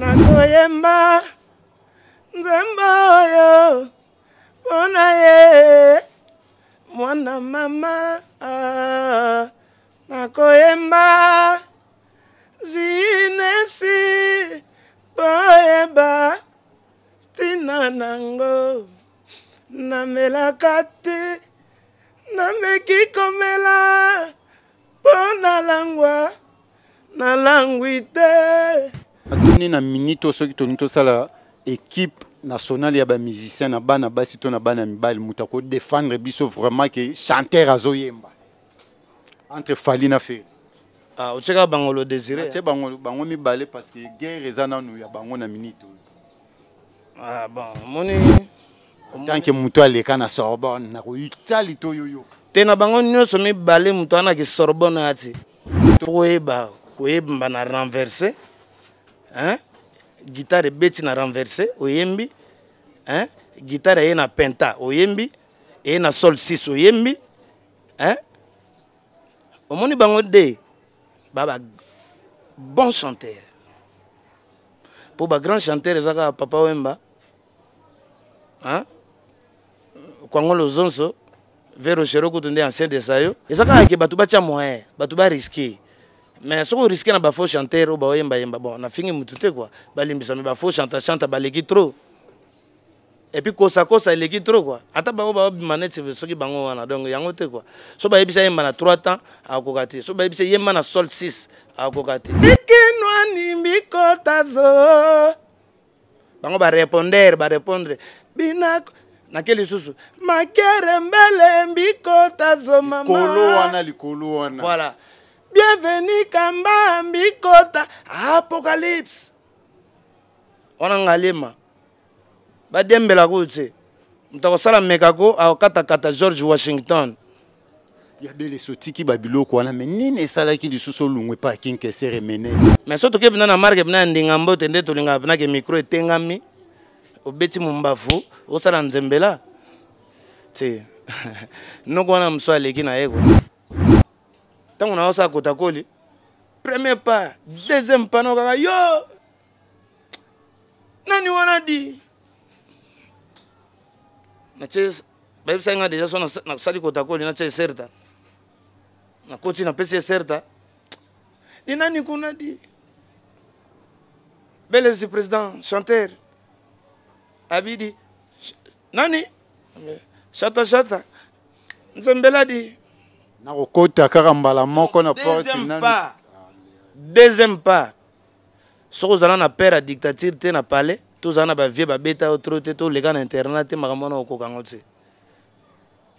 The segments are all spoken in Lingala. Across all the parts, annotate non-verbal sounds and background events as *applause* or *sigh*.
nakoyemba nzembo oyo mpona ye mwana mama ah, nakoyemba jinesi mpoyeba ntina nango namelaka te nameki komela mpo nalangwa nalangwi te atuni na minute oyo soki toni tosala équipe nationale ya bamusicien na bana basi to na bana ya mibali moto akodefendre biso vraiment ke chanteur azoyemba entre fali na feri ah, otyeka bango lo désiré atie bango, bango mibale parce que guerre eza nanu ya bango na minute oyo ah, bon omoni tanke moto aleka na sorbonne nakoyitali to yoyo te na bango nyonso mibale moto anaki sorbonne ati tokoyeba koyeba na renverse hein? guitare ebeti na renverse oyembi hein? guitare eye na penta oyembi eye na sol 6 oyembi hein? omoni bango de ba ba bon chanteur mpo bagrand chanteur eza kaka papa wemba hein? kwangolo zonso vero sherokutu nde ancien de sayo eza kaka ke bato batya moyen bato bariske mais soko riske na bafaux chanteur oyo baoyembayemba bon nafingi mutu te kua balimbisami bafaux chanta chanta baleki trop epuis kosakosa eleki trop kua ata bango baobima neti soki bango wana donc yango te kua so bayebisa yemba na 3 temps akoka te so bayebisa yemba na sol 6 akoka te bikinwani bikotazo bango barépondere barépondre binako nake lisusu makere mbele mbikotazo mama kolo wana likolo wana voilà bienveni kamba mbikota apocalypse wana ngalema badembelako te moto akosala mekako akokatakata george washington yabele so tiki babiloko wana me nini esalaki lisusu olungwe mpa akinkesere mene me so tokebi na na marke mpena ya ndinga mbote nde tolingaka mpenake mikro etengami obeti mombavu osala nzembela te *laughs* noko wana moso aleki na ye kwa ntango naosala kotakoli premier pas deuxième pas nakaka yo nani wana di natie bayebisaki nga deja so nasali kotakoli natie eserta nakoti napesi eserta di nani kuna di belesi président chanteur abidi nani chata chata nzembela di nakokota kaka mbala moko na deuxième pas soki ozala na pere ya dictature te na palais tozala na bavie babeta yo tro te toleka na internat te makambo wana okokango te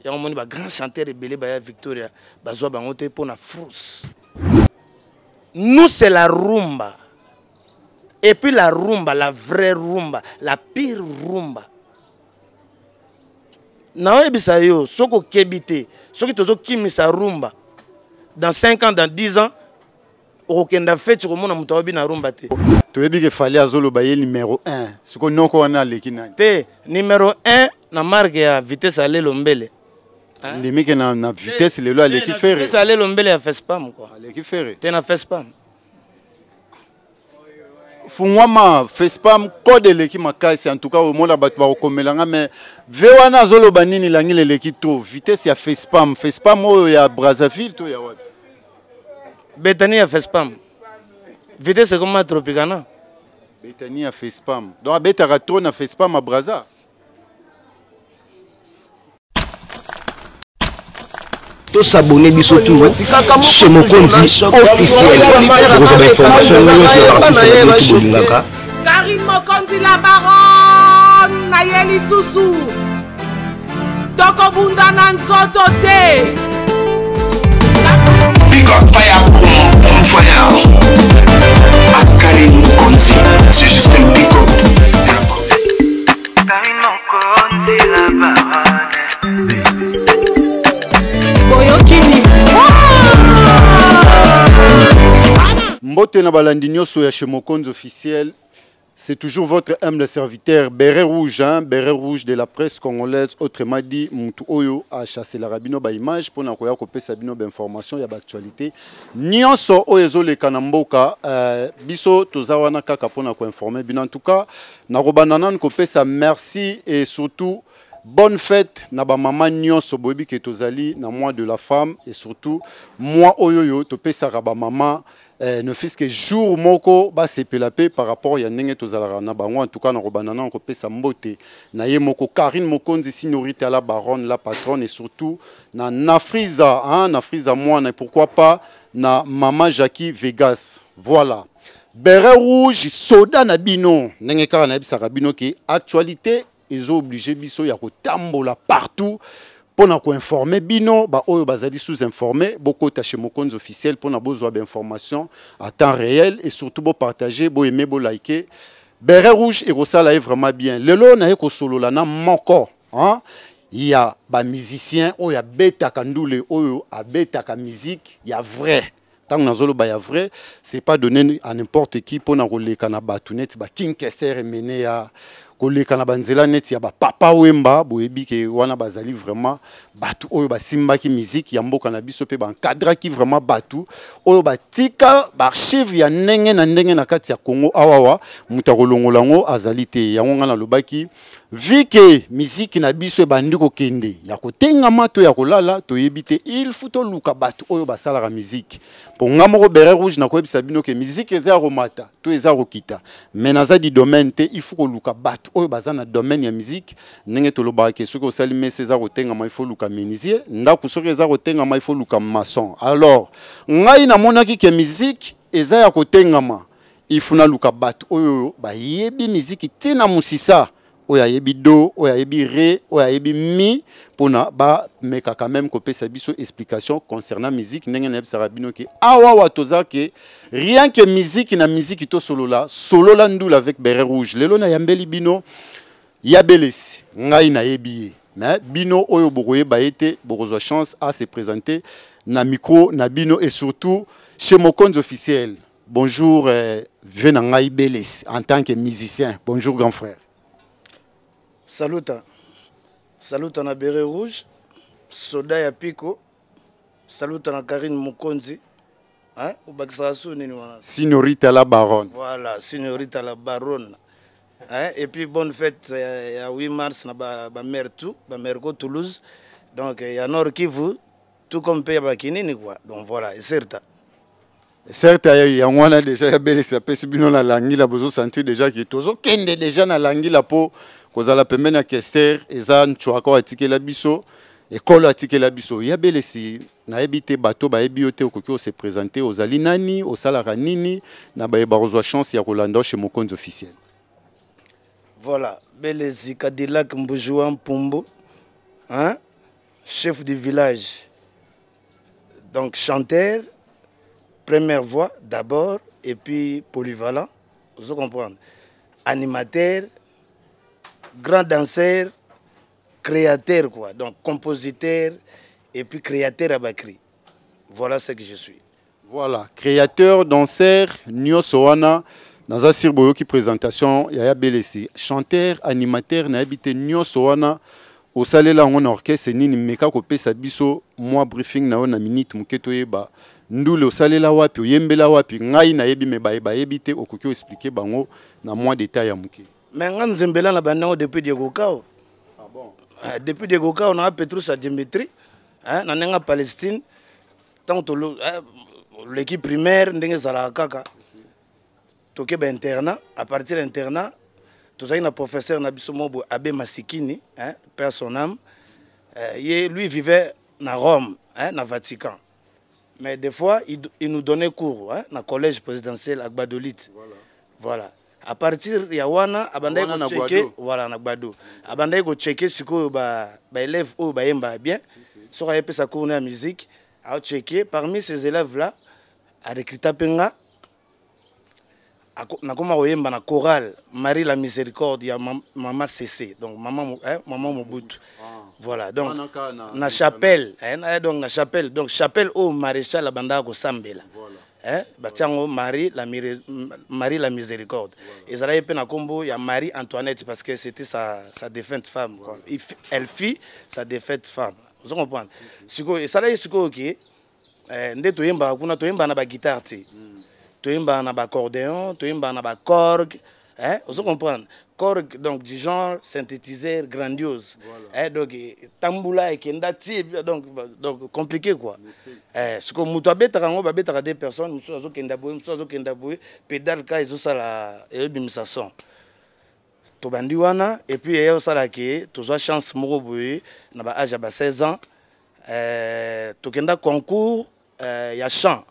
yango moni bagrand chanteur ebele baya victoria bazwa bango te mpona frus nous c'est la rumba et puis la rumba la vraie rumba la pire rumba naoyebisa yo soki okebi te soki tozokimisa rumba dans 5 ans dans 10 ans okokenda feti komona moto aobi na rumba te toyebi ke fali azoloba ye numero 1 sikoyo noko wana aleki nani te numero 1 na marke ya vitese alelo mbele limike na, na vitese lelo aleki fere alelo mbele ya fespam kua aleki fere te na fespam fungwama fespam kode eleki makasi en tout cas omona bato bakokomelanga me ve wana azoloba nini langile eleki to vitese ya fespam fespam oyo ya brazzaville to ya wapi betani ya fespam vitese ekoma tropicana betani ya fespam donc abetaka to na fespam a brazar tosabone biso toujours chez mokonzi officiel okozwa bainformation nyonso ya artiste bolingaka karine mokonzi la baron na ye lisusu tokobunda na nzoto te Fire. Ascari Mokonzi, c'est juste un pick-up. Mbote na balandi nyoso ya chez Mokonz officiel, c'est toujours votre humble serviteur Béret Rouge, hein, Béret Rouge de la presse congolaise, autrement dit Moutou Oyo a chassé la rabino ba image pour na koya kopé sabino ba information ya ba actualité. Nyonso oyo zo le kanamboka euh, biso tozawana kaka pona ko informer bien en tout cas na robanana ko pesa merci et surtout bonne fête na ba mama nyonso boyebi ke tozali na mois de la femme et surtout moi oyo yo topesaka ba maman eh, ne fût-ce que jour moko basepela pelapé par rapport ya ndenge zalara na bango en tout cas na kobanda ko sa mbote na ye moko karine mokonzi signorite la baronne la patronne et surtout na nafriza hein, nafriza moi et pourquoi pas na maman Jackie vegas voilà beret rouge soda na bino ndenge kaka nayebisaka bino ke actualité zo oblige biso ya tambola partout ko informer, bino ba oyo bazali sous informer boko tache mokonzi officiel pona bozwa information à temps réel et surtout partager, aimer, bo liker. beret rouge et ekosala est vraiment bien lelo naye kosolola na moko hein? ya bamusicien oyo oh, kandule oyo ka musique ya vrai tant ba ya vrai c'est pas donné à n'importe qui ko koleka na ba king bakinkesere mené ya koleka na banzela neti ya papa wemba boyebi ke wana bazali vraiment batu oyo basimbaki musique ya mboka na biso mpe qui vraiment batu oyo batika archive ya nenge na ndenge na kati ya kongo awawa moto muta yango azali te yango ngai vi ke miziki na biso ebandi kokende ya kotengama to ya kolala toyebi te il fu toluka bato oyo basalaka miziki mpo nga moko bere rouge nakoyebisa bino ke miziki eza ya komata to eza ya kokita me naza didomaine te ifu koluka bato oyo baza na domaine ya miziki ndenge tolobaka ke soki osali mesa eza kotengama ifo luka menisier ndako soki eza kotengama ifo luka maçon alors ngai namonaki ke miziki eza ya kotengama ifu naluka bato oyo bayebi miziki ntina mosisa Oya yebi do oya yebi re oya yebi mi quand même meme sa biso explication concernant musique Nenga neb bino ke awa ah watoza toza ke rien que musique na musique solo solo, solo ndula avec beret rouge lelo yambeli bino yabelesi ngai na ye mais bino oyo ba ete te bokozwa chance se présenter, na micro na bino et surtout chez officiel bonjour euh, vie en tant que musicien bonjour grand frère Salut, à na Béret rouge soda ya Pico, saluta na karine Mukonzi. hein? bac nini signorita la baronne voilà signorita la baronne hein? et puis bonne fête à euh, 8 mars na ba tout toulouse donc euh, a nord kivu tout comme mpe Bakini donc voilà et certes de wana deja yabelesi déjà bino na langila qu'il deja déjà dans la na langila peau, kozala pembeni ya kester eza ntwako atikela biso ekolo atikela biso ya belesi nayebi te bato bayebi yo te okoki ose présente ozali nani osalaka nini na bayeba kozwa chance ya kolanda chez mokonzi officiel voilà belesi cadillac mbujua mpumbu hein? chef du village donc chanteur première voix d'abord et puis polyvalent vous comprenez animateur grand danseur, créateur, quoi. Donc compositeur et puis créateur à Bakri. Voilà ce que je suis. Voilà, créateur, danseur, Nio Soana, dans un qui présentation, Yaya Belessi, chanteur, animateur, n'a habité Soana, au salé là, on orchestre, Nini Meka, Kopé Sabiso, moi briefing, na on a minute, Mouketo Eba, ndule osalela wapi oyembela wapi ngai nayebi me bayebayebi te okoki expliquer bango na moi, détail ya moke mais me nga nzembela Ah bon? Ah, depuis diegokao depuis on à petrus on hein, na la palestine que hein, l'équipe primaire ndenge Zalakaka. kaka toke internat. à partir de l'internat, na professeur na biso le professeur masikini hein, père son âme euh, lui vivait à rome au vatican mais des fois il, nous donnait cours na collège présidentiel à gbadolite voilà a partir ya wana abandai kocheke wala na gbado abandai kocheke sikoyo ou ba bayembaka bien soko sa courne na musique aocheke parmi ces élèves là arecruta mpe nga nakoma koyemba na chorale marie la miséricorde ya maman cc donc maman, hein, maman mama mobutu ah. voilà donc na chapelle hein, donc na chapelle donc chapelle oyo maréchal abandaka sambela. voilà. Hein? Bah, oh, Marie la, Marie la miséricorde Israël ça na ya Marie Antoinette parce que c'était sa, sa défunte femme elle fit sa défunte femme vous comprendre Et ça sikoyo ke eh, nde yemba kuna toyembaka na guitare te hmm. toyembaka na bacordeon toyembaka na comprenez? Hein? eh, vous comprenez corps donc, du genre synthétiseur grandiose. Eh, donc, Tamboula et Kendati, donc, donc compliqué quoi. Eh, ce que Moutabé Tarango, Babé Tara des personnes, Kendaboué, Kendaboué, Pédal Ka ça la des et puis Chance Mouroboué, Naba Ajaba 16 ans, euh, Concours, il eh, y a chant.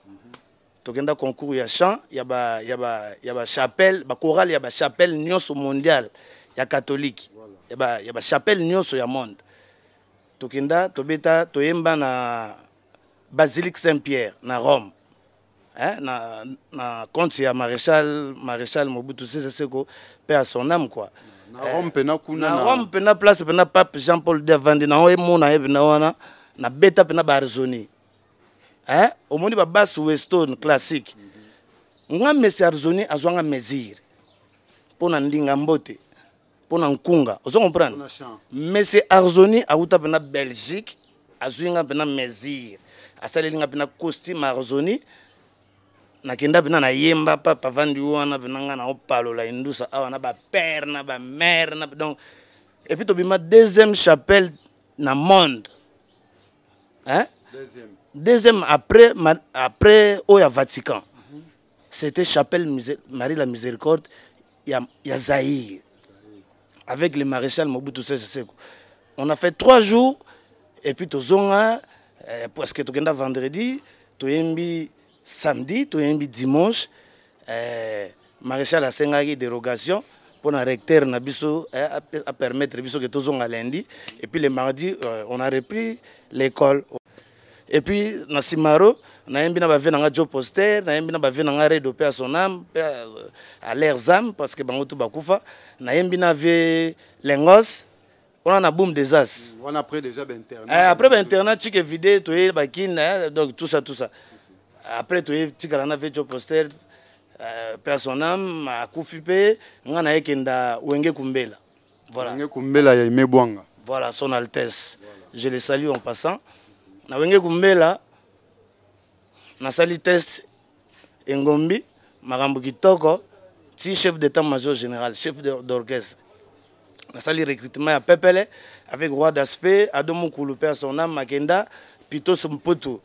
tokenda concours ya chant ya ba ya ba ya ba chapelle ba chorale ya ba chapelle nyonso mondial ya catholique ya ba ya ba chapelle nyonso ya monde tokenda tobeta toyemba na basilique saint pierre na rome eh, na, na compte ya maréchal maréchal mobutu sese seko mpe a son âme quoi na rome mpena kuna na rome mpena place mpena pape jean paul de avandi na oyo emona ye mpena wana nabeta mpena barzoni eh? omoni babasi weston classique nga mesi arzoni azwa nga mesire mpo na ndinga mbote mpo na nkunga ozo comprendre mesi arzoni awuta mpena belgique azwi nga mpena mesire asaleli nga mpena costume arzoni nakenda mpena nayemba papa vandi wana mpena nga naopalola indusa awa na bapere na bamare na donc epuis tobima deuxième chapelle na monde hein? Eh? deuxième. Deuxième, après, après au Vatican, c'était Chapelle Marie la Miséricorde, il y a, Zahir, avec le maréchal Mobutu Sese On a fait trois jours, et puis tout monde, euh, parce que tout a vendredi, tout le samedi, a dimanche, euh, maréchal une dérogation pour le recteur à euh, permettre que a lundi, et puis le mardi, euh, on a repris l'école et puis na simaro na bave na nga job poster na bave na nga redo mpe ya sonam zam parce que bango to bakufa nayembi na ave lengos wana na boom des as wana eh, après déjà bainternet après bainternet tike vide toye bakina hein, donc tout ça tout ça après toye tikala euh, na ave job poster mpe ya sonam akufi mpe nga wenge kumbela voilà wenge kumbela ya imebwanga voilà son altesse je le salue en passant nawenge kumbela nasali test engombi makambo kitoko ti chef d'état major général chef d'orchestre nasali recrutement ya pepele avec roi d'aspect ado mokulu mpe ya son ame makenda pitos mputu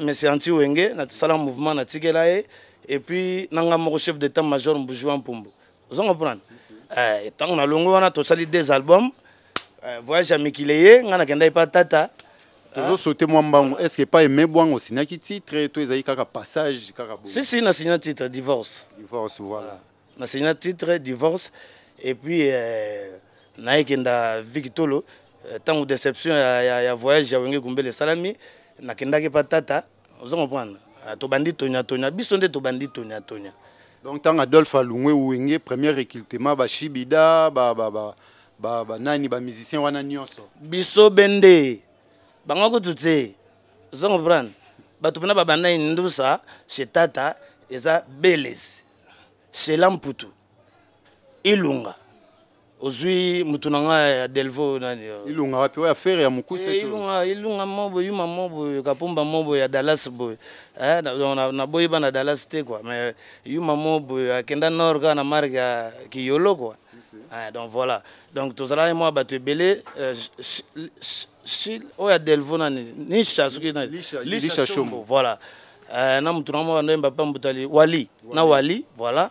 mesi anti wenge nasala mouvement natikela ye epuis nanga moko chef d'état major mbujua mpumbu ozonga mpona ntango eh, nalongo wana tosali des albums eh, voyage ya mikili ye ngai nakenda epa tata tozosote mwa mbango est ce que epai aime bwango osinaki titre to ezali kaka passage kaka sisi nasinya titre divorce divorce voilà nasinya titre divorce et puis euh, nayekenda victolo ntango euh, déception ya, ya, ya voyage ya wenge kumbele esalami nakendaki mpa tata oza comprendre ah, tobandi toniatonia biso nde tobandi toniatonia donc ntango adolphe alungwe wenge premier écultema bashibida banani bamusicien wana nyonso biso bende bango akutu te oza comprendre bato mpona babanda indusa chez tata eza belesi chez lamputu ilunga ozwi mutu na ngai ya delvo nani ilungaka mpe oyo affaire ya mokuseilunga eh, moboye yuma moboye kapumba moboye ya dallas boye eh, naboyeba na dallas te kua mais yuma moboye akenda nord kaka na marke ya kiyolo kua eh, donc voilà donc tozalaki mwa bato ebele oyo ya delvo nani nisha soki nalisha shombo voilà na mutu na moko ndoyemba pambutali wali na wali voilà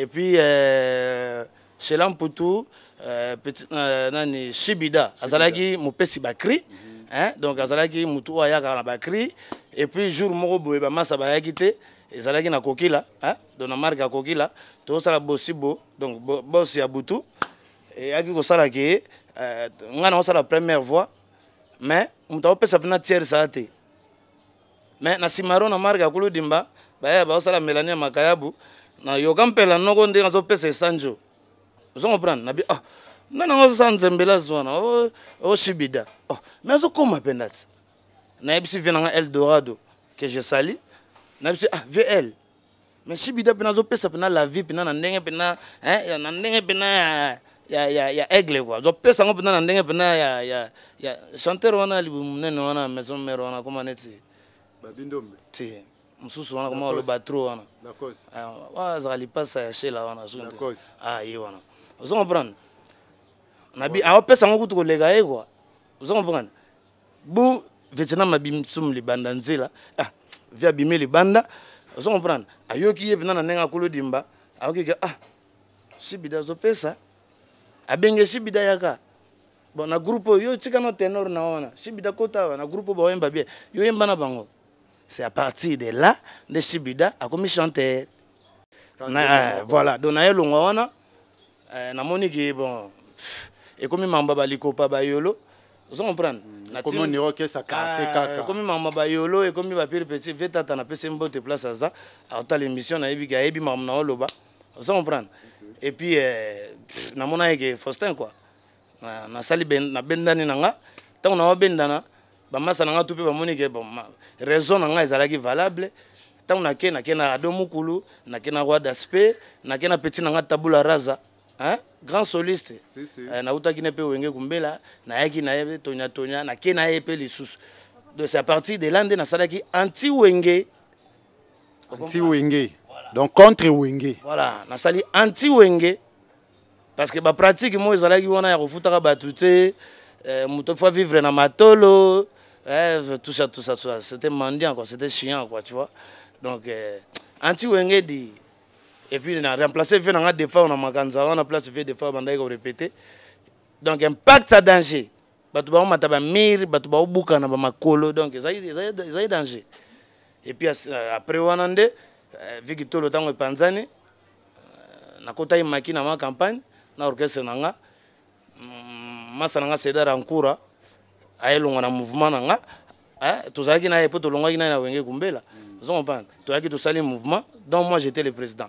et puis euh, shelam putu euh, petit, euh, nani shibida azalaki mopesi bakri mhm. hein? donc azalaki mutu oyo ayaka na bakri et puis jour moko boye bamasa bayaki te ezalaki na kokila hein? donc na marke ya kokila tozosala bosi bo donc bosi ya butu eyaki kosala ke euh, ngai naosala première voix mais moto aopesa mpena tiere sala te mais na nsima yaro na marke ya kuludimba bayaya baosala melanie ya makayabu nayoka mpela noko nde nazopesa esanjo ozo comprendre nabi ah nga nango azosa nzembele azwana oshibida ah, mais azokóma mpenda ti nayebisi vie nanga eldorado que je sali nayebisi ah vie ele mais shibida mpena azopesa mpena la vie mpena na ndenge mpena na ndenge mpena ya, ya, ya aigle quoi azopesa yango mpena na ndenge mpena ya, ya, ya chanteur wana libumu munene wana maison mare wana koma neti babindombe ti mosusu wana koma oloba tro wana ah, azaka lipasa ya shela wana ah, ye wana ozo comprendre nabi aopesa yango kutu koleka ye kua ozo comprendre bu vietnam abimi sumu libanda nzela ah vi abimi libanda ozo comprendre ayoki ye mpena na ndenge akolodimba aokike ah sibida azopesa abenge sibida yaka bon na groupe oyo yo tika no tenor na wana sibida kota awa na groupe oyo baoyemba bien yo yemba na bango c'est à partir de là nde sibida akomi chanteur na, euh, voilà do na ye longwa wana Euh, namoni ke bon ekomi mamba balikopa bayolo ozo comprendre hmm, ekomi mama bayolo ah, ekomi bapire petit ve tata napesi mbote place aza aotala émission nayebi ayebi makambo na oloba ozo comprendre epuis euh, namona yeke faustin quoi nasali nabendani na nga ntango naobendana bamasa na nga tu mpe bamoni ke raison na nga ezalaki valable ntango nake nake na ado mokulu nake na roi d'aspect nake na petit na nga tabula raza hein? grand soliste si, si. Eh, nautaki ne kumbela nayaki na ye tonya tonya, nake na ye mpe donc c'est à partir de là na nasalaki anti wenge anti wenge voilà. donc contre wenge voilà na sali anti wenge parce que bapratique mo ezalaki wana ya refuta bato te euh, fois vivre na matolo euh, tout ça tout ça tout ça c'était mendiant quoi c'était chiant quoi tu vois donc eh, anti wenge dit et puis na remplacer ve na nga defa na makanza wana place ve defa bandaki korepete donc impact sa danger bato baomata bamire bato baobuka na bamakolo donc ezali danger et puis euh, après wana nde euh, viki tolo ntango epanzani nakotai euh, maki na mwa campagne na orchestre na nga mm, masa na nga sedar ankura ayelongwa na mouvement na nga tozalaki na ye mpo tolongwaki naye na wenge kumbela mm. ozo comprendre toyaki tosali mouvement donc moi j'étais le président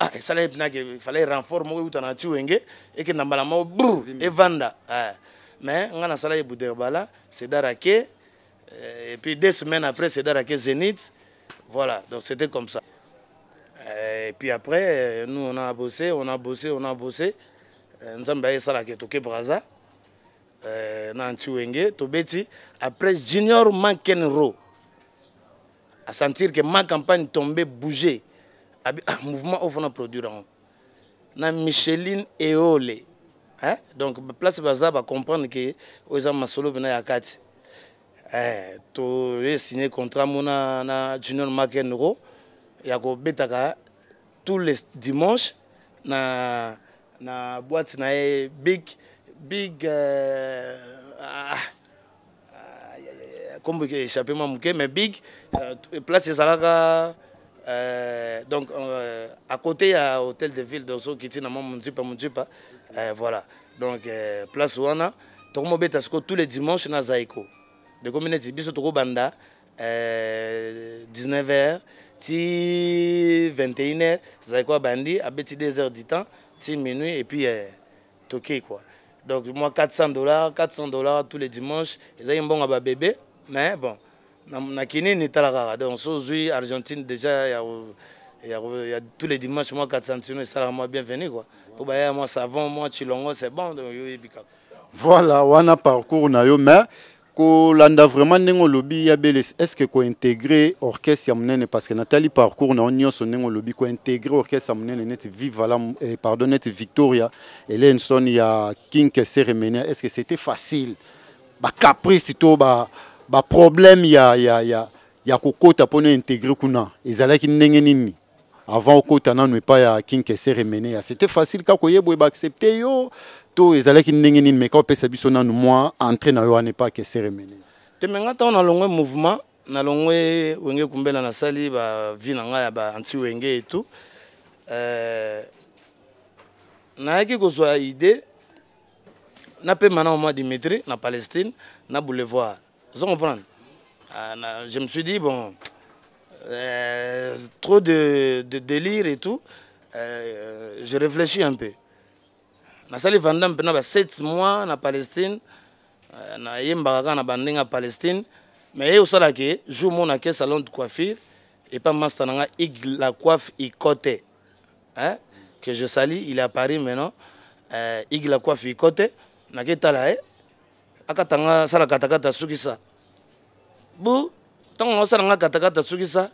ah, fallait renforcer les gens fala ye renfort moko et ti wenge ekenda mbala evanda ah. mais on a sala ye buderbala euh, et puis deux semaines après c'est d'arracher zénith voilà donc c'était comme ça euh, et puis après euh, nous on a bossé on a bossé on a bossé Nous avons ayesalaka toke braza euh, na nti wenge tobeti après junior mankenro à sentir que ma campagne tombait bouger mouvement oyo fana produire yango na micheline eole eh? donc place baza bacomprendre ke oyo eza masolo mpena ya kati eh, toesigne contrat mo na, na junior makenro ya kobetaka tous les dimanche na, na boîte na ye big big euh, ah, kombo echappé mwa moke mais big uh, place ezalaka Euh, donc, euh, à côté, à y a l'hôtel de ville d'Osso qui tient à Munzipa Munzipa. Euh, voilà. Donc, euh, place Ouana. Tokomo Betasko tous les dimanches on euh, a Zaiko. De combien de Biso au Banda, 19h, 21h, Zaiko Bandi, à 2h du temps, minuit et puis euh, Toké quoi. Donc, moi 400 dollars, 400 dollars tous les dimanches. Ils ont un bon à bébé, mais bon na kinini ni talaka donc sozui argentine déjà il y a tous les dimanches moi 400 esalaka mwa bienvenu quoi po baya moi savon moi chilongo c'est bon donc voilà wana parcours na yo mais landa vraiment ndenge olobi ya belesi est ce que intégrer orchestre ya monene parce que natali parcours na son nyonso ndenge ko intégrer orchestre ya net vive voilà eh, pardon neti victoria son ya king cérémonie est ce que c'était facile caprice to ba, bah problème ya, ya, ya, ya kokota pour na intégrer kuna ezalaki ndenge nini avant okɔta nanu pas ya kinkeser emene ya c'était facile kaka oyeboye accepter yo to ezalaki ndenge nini meka opesa biso nanu moi entrer na yo wana epai ya te emene temenga ntango longue mouvement longue wenge kumbela nasali bavi na ngai ya baanti wenge etu euh, nayaki kozwa idée napema na omwa dimitri na palestine na boulevard vous comprenez ah, Je me suis dit, bon, euh, trop de, de, délire et tout, euh, je réfléchis un peu. Je suis pendant 7 bah, mois en Palestine, euh, na suis na à palestine mais a un jour à nake salon de coiffure et pas nanga igle la coiffe icote hein? que je sali il est à paris maintenant euh, la coiffe icote nake tala ye eh, akata nga asala katakata soki sa bo ntango osala nga katakata soki sa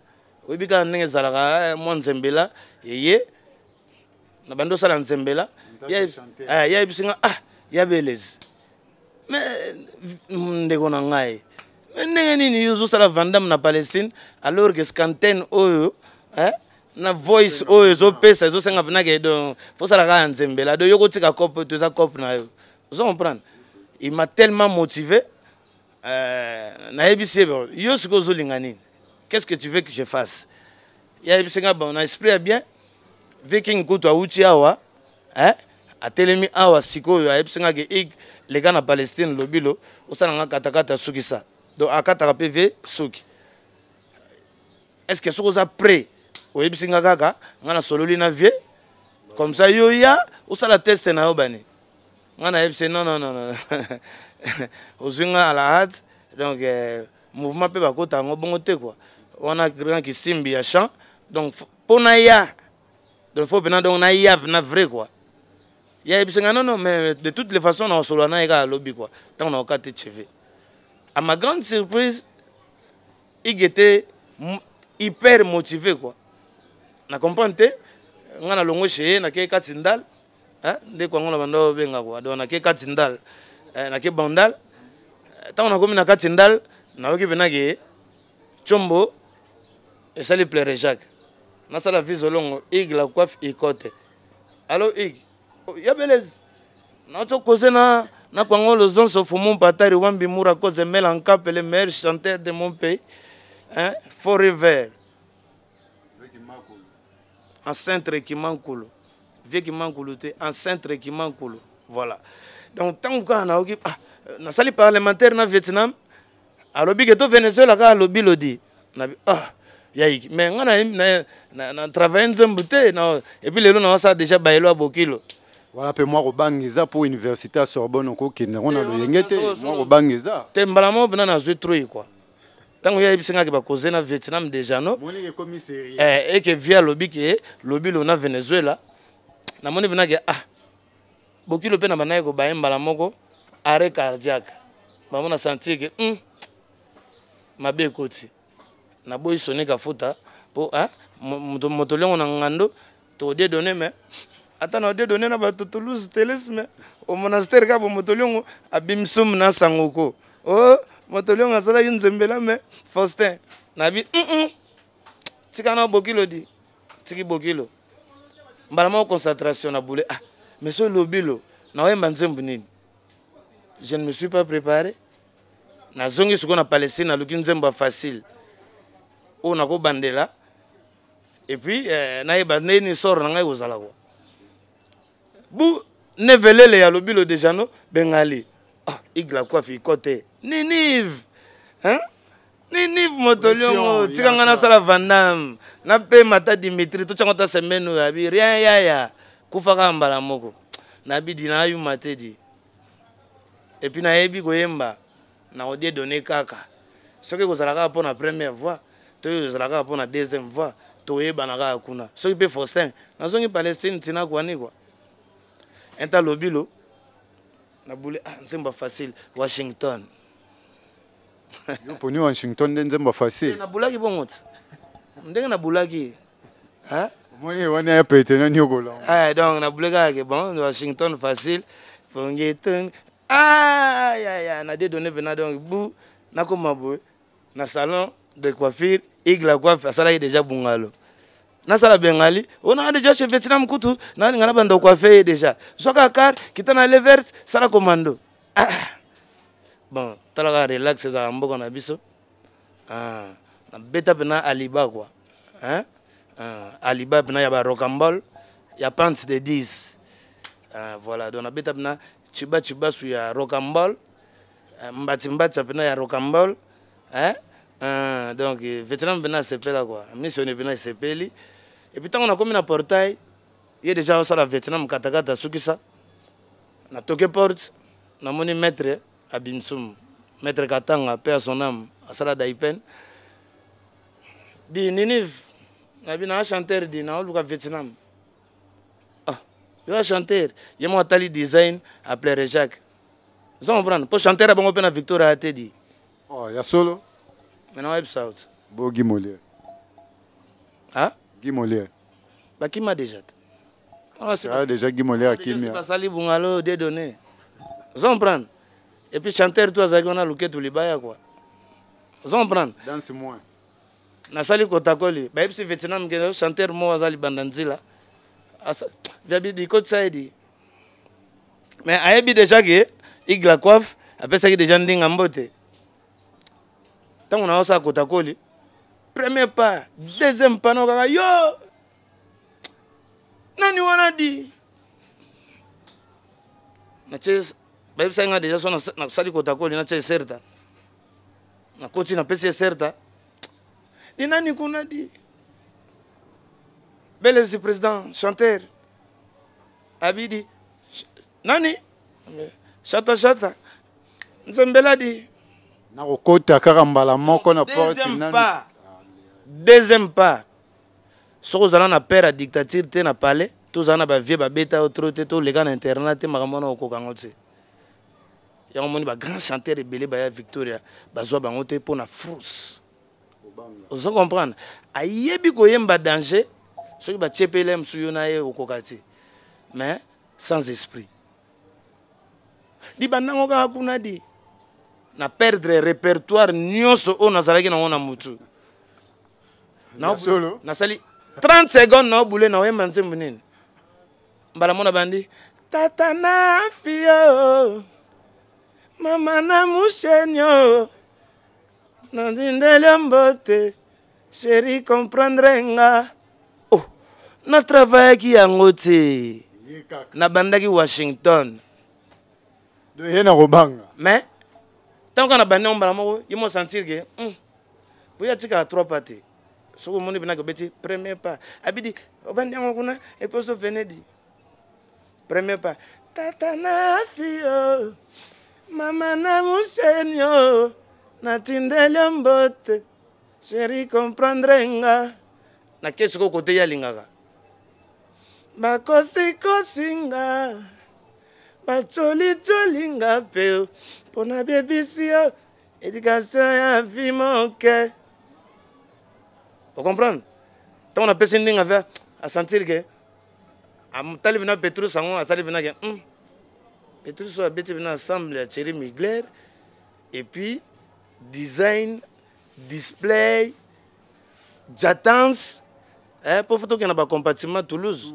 oyebi kaka ndenge ezalaka eh, mwa nzembela yeye na bandi osala nzembela yayebisi eh, nga ah yabelezi me ndeko na ngai me ndenge nini ozosala vandame na palestine alors que scantene oyo eh? na voice oyo ezopesa ezosenga mpenake do fosalaka ya nzembela do yo kotika cope toza cope na yo ozo comprendre il m'a tellement motivé euh, nayebi si ye yo sikoy ozolinga nini qu'est ce que tu veux que je fasse yayebisi nga bon na esprit ya bien viking kutu awuti awa eh? atelemi awa sikoyo ayebisi nga ke ig leka na palestine lobilo osala nga katakata asukisa donc akataka mpe ve suki est ce que soki oza pré oyebisi nga kaka nga nasololi na vie comme ça yo ya osala teste na yo bani nga nayebi se non non non *laughs* ozwi nga alahad donc euh, mouvement mpe bakota yango bongo te kua wana grand kisimbi ya champ donc mpo naya donc fo mpena donc naya na vrai kua ya yebisa nga non non mais de toutes les façons naosolola na ye kaka alobi kua ntango naoka te cheve à ma grande surprise ig était hyper motivé kua na comprendre te nga nalongwe che ye nakei kati ndale ndeko yango na banda babengako don nake kati ndal eh, nake bandal eh, ntango nakomi na kati ndal nayoki mpenake tiombo esali plaire jacques nasala visolongo ig la coiffe ikote allo ig oh, ya beleze naotokoze na na kwango lozonso fumu patari wambi mura koze mela nkape le meilleur chanteur de mon pays hein? fort river en centre ekimankulu vieux qui mankulu te encentre qui mankulu voilà donc ntango kaka nayoki ah, euh, nasali parlementaire na vietnam alobi ke to venezuela kaka alobi lodi nabi ah yayiki mais nga na travaille nzembo te epuis lelo nawasala déjà bayelo ya bokilo wala mpe mwa kobanga eza mpo université ya sorbonne okokende yango na loyenge te mwa kobanga eza te mbala moko mpena nazwi troi kua ntango ya ebisengaki bakoze na vietnam déjà no eke vie alobi ke lobi lo na venezuela namoni mpenake ah bokilo mpe na banaki kobaye mbala moko are cardiaque bamona sentir ke mm, mabe ekoti naboyi sonika futa mpo ah, moto liongo na ngando todie donné mais ata na odie donné na bato toulouse telesme omonastere kaka bo oh, moto liongo abimisumu na sangoko o moto liongo asalaki nzembela mais faustin nabi mm -mm. tikana bokilo di tiki bokilo mbala moko concentration na bule ah mais so elobi lo nawayemba nzembo nini je ne me suis pas préparé nazongi sikoyo na palestine naluki nzembo ya facile oyo nakobandela epuis eh, nayeba nini sore na ngai kozala kwa bu nevelele ya lobilo de jano bengali ah, igla kwafi ikote ninive hein? ninive motoliongo tika ngai nasala vandam na mpe mata dimitri totyango ta semaine oyo abi rien yaya kufa kaka mbala moko nabidi nayuma te di epui nayebi koyemba nakodie donne kaka soki ekozala kaka mpo na première fois to ezala kaka mpo na deuxième fois toyebana kaka kuna soki mpe faustin nazongi palestine ntina kwani kua enta lobilo nabuli ah, nsemba facile washington mponi washington nde nzembo fasi nabulaki bongo ti ndenge nabulaki omoni wana ya pete nani okolanga donc nabulaki ayake bon washington facile pongeton ayaya na de donné mpena donc bu nakóma boye na salon de coiffure igle coiffe asalaki déjà bungalo nasala bengali oyo oh, nanga déjà chef vietnam kutu naninga na banda okoife ye déjà zwaka kar kita na levert sala commando ah. bon talaka relax ezalaka mboka na biso ah, nabeta mpena aliba kua ah, aliba mpena ya barocambol ya pante de 10 ah, voilà donc nabeta mpena cibacibasu ya rocambol mbatimbatia mpena ya rocambol donc eh, vétéran mpena asepela kua missione mpena esepeli epuis ntango nakomi na portail ye déjà osala vétéran mokatakata asukisa natoke porte namoni maître abinsum maître katanga pe a son âme asala daipen di ninive na bi na achanteur di na oluka vietnam ah yo achanteur ye mo atali design aplaire jacques oza comprendre mpo chanteur abango mpe na victoria ya te di oh, ya solo maintenant websout bo gimolier ah gimolier bakima déjà te Ah, ah déjà Guy Molière ah, qui m'a. Ça, c'est pas ça, les bungalows, des données. Vous comprenez et puis chanteur tu azalaki wana luketu libaya kua ozomprendre nasali kotakoli bayebisi vietnam kende chanteur moko aza libanda nzila ah, vyabidi kotisa ye di mais ayebi déjà ke igla coif apesaki déjà ndinga mbote ntango naosala kotakoli premier pas deuxième pas nao kaka yo nani wana di natie bayebisaki nga deja so nasali kotakoli natya eserta nakoti napesi eserta di nani kuna di belesi président chanteur abidi nani chata chata nzembela di nakokota kaka mbala moko na porte deuxième pas soki ozala na père ya dictature te na palais tozala na bavie babeta yo tro te toleka na internat te makambo wana okokango te yango moni bagrand chanteur ebele baya victoria bazwa bango te mpona frus ozo comprendre ayebi koyemba danger soki batie mpe le mosu yo na ye okoka te mais sans esprit libandango kaka kuna di na perdre répertoire nyonso oyo nazalaki nango na motu nasali 30 seconde naobule naoyemba nzembo nini mbala mona bandi tata na fio mama na mushenio nandindeli mbote sheri comprendre nga oh, natravaillaki yango te nabandaki washington ye nakobanga mais ntango kaka nabandi yango mbala moko ye mosentire hmm, ke mm. boya tikaka trois pas te soki omoni binaki obeti premier pas abidi obandi yango kuna eposo venedi premier pas tata na fio mama na musheni o natindeli ombote sheri comprendre nga nake sikoyo kote ye alingaka bakosikosi nga bacolicoli nga mpe mpo na bebisi yo edikation ya vi moke ocomprendre ntango napesi ndinga ve asentir ke atali bina petrus yango asali bina ke mm. Petrus abeti bien ensemble à Thierry Migler et puis design display jatance eh, po foto okende bacompartiment toulouse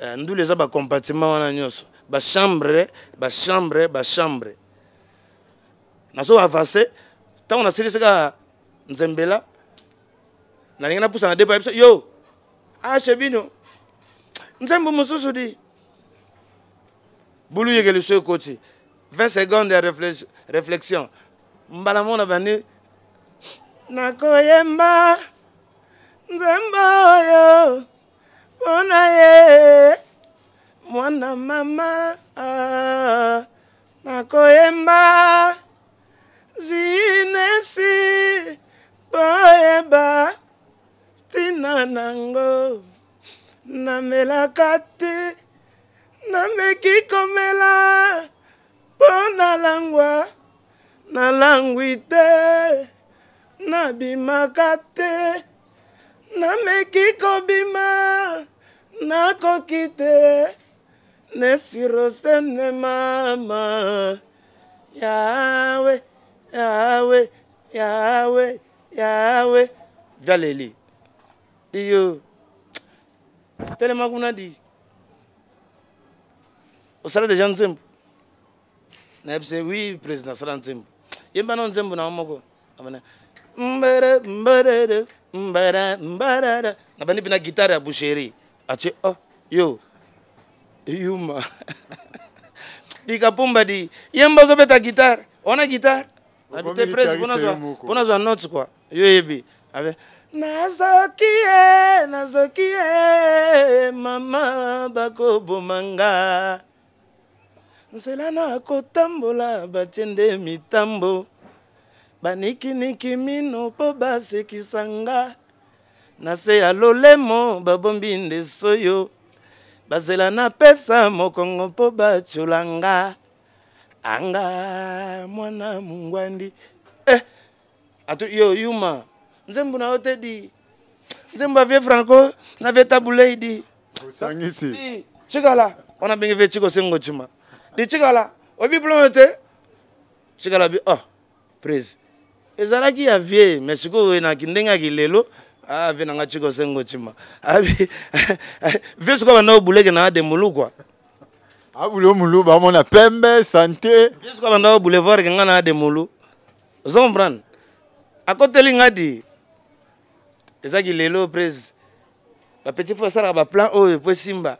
eh, ndula eza bacompartiment wana nyonso bachambre bachambre bachambre nazo avance ntango nasilisi kaka nzembela nalingi napusa na depa yo ashe ah, bino nzembo mosusu di bulu yeke liso e koti 20 seconde ya réflexion mbala moko na bandi nakoyemba nzembo oyo mpo na ye mwana mama ah, nakoyemba jinesi mpoyeba ntina nango namelaka te nameki komela mpo nalangwa nalangwi te nabimaka te nameki kobima nakoki te nesirosene mama yawe yawe yawe yawe vya leli iyo telemakuna di usara deja nzembu na ebise oui président sara nzembu yemba no nzembu na omogo amana mbere mbere mbere mbere na bani bina gitara ya busheri ache oh yo yuma *laughs* dikapumba di yemba zobeta gitara ona gitara adite press bona za bona za notes kwa yo ebi ave nazokie nazokie mama bakobomanga nzela na kotambola batie nde mitambo banikiniki mino mpo basekisa nga na se ya lolemo babombi nde soyo bazela na pesa mokongo mpo batyola nga anga mwana mungwandi eh, ato yo yuma nzembo na yo te di nzembo avie franco na vie tabulei di osangisi cikala wana benge vie ciko sengo cima ndi tikala obiplome te tikala bi oh prise ezalaki ya vie mais sikoyo na ndenge ya kilelo ave nanga tshiko sengo tshima abi *laughs* vie sikoyo banda obuleke na ade mulu kua abule omulu bamona pembe sante vie sikoyo banda oboulevard ke nga na ade mulu ozo comprendre akoteli nga di eza kilelo prise bapetit fo esalaka baplan oyo po esimba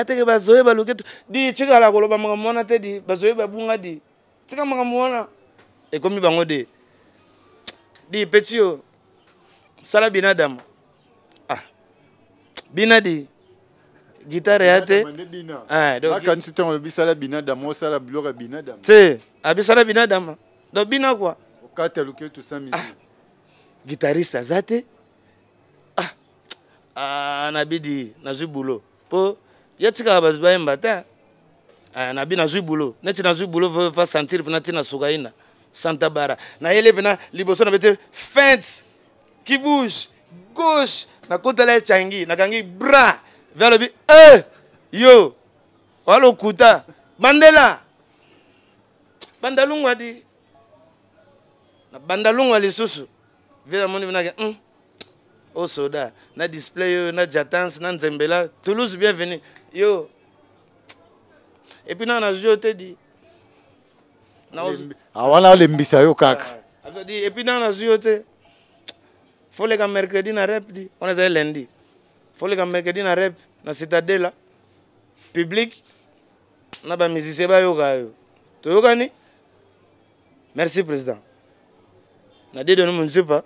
ateke bazoye baluki di tikala koloba makambo wana te di bazoye babunga di tika makambo wana ekomi bango de di peti yo sala binadamu ah bina di gitare ya te akanisi ntango olobi sala binadamu osala biloko ya binadamu te abisala binadamu do bina kua okata luketu sa musique ah. gitariste aza te ah. ah, nabidi nazwi bulo mpo ye atikaka bato bayemba te ah, na bi nazwi bulo neti nazwi bulo va sentir mpena ntina sokaina santa bara nayeli mpena liboso na bete fente kibouge gauche nakotala ye tiangi nakangi bra ve alobi e eh, yo owalokuta bandela bandalungwa di na bandalungwa lisusu ve namoni mpenake mm. osoda oh na display oyo na jatance na nzembela toulouse bienvenu yo epuis nanga nazwi oyo tedi wana ah, olembisa yo kaka epuis nanga nazwi yo te foleka mercredi na rep di wana ezali lundi foleka mercredi na rep na citadela public na bamizisie bayoka yo toyokani merci président na dedoni munzipa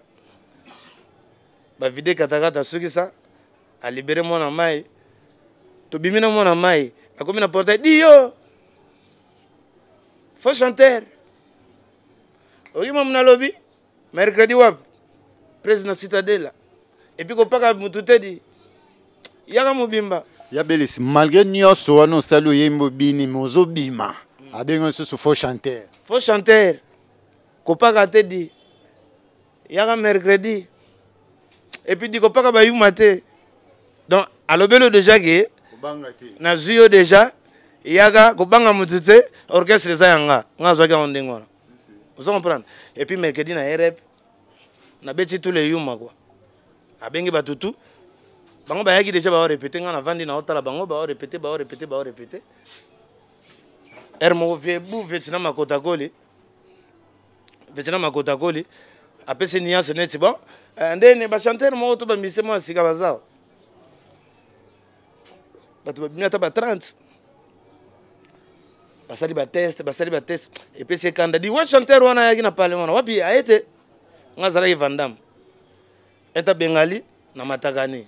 bavide katakata asukisa alibere mwana mai tobimi na mwana mai akomi na portail dio faux chanteur oki mamu nalobi mercredi wapi prese na citadela epuis kopaka motu tedi yaka mobimba ya belisi malgré nyonso wana osali oyembi obini me ozobima abenga lisusu faux chanteur faux chanteur kopaka tedi yaka mercredi epuis di kopaka bayuma te donc alobeli déjà ke nazwi yo deja yaka kobanga motu te orchestre eza yanga nga azwaki yango ndenge wana oza comprendre et puis mercredi na erep nabeti tu leyuma kua abengi bato tu bango bayaki deja baorepete nga navandi na otala bango baorepete baorepete baorepete r moko viebu vetina makotakoli vetina makotakoli apesi niance neti bon eh, ndeni bachantere moko to bamisie moko ya sika bazawa bato babimi ata ba 30 basali bateste basali bateste epesi ekanda di wa chanteur wana ayaki na parlement wana wapi aye te nga azalaki vandam ete abengali na matakani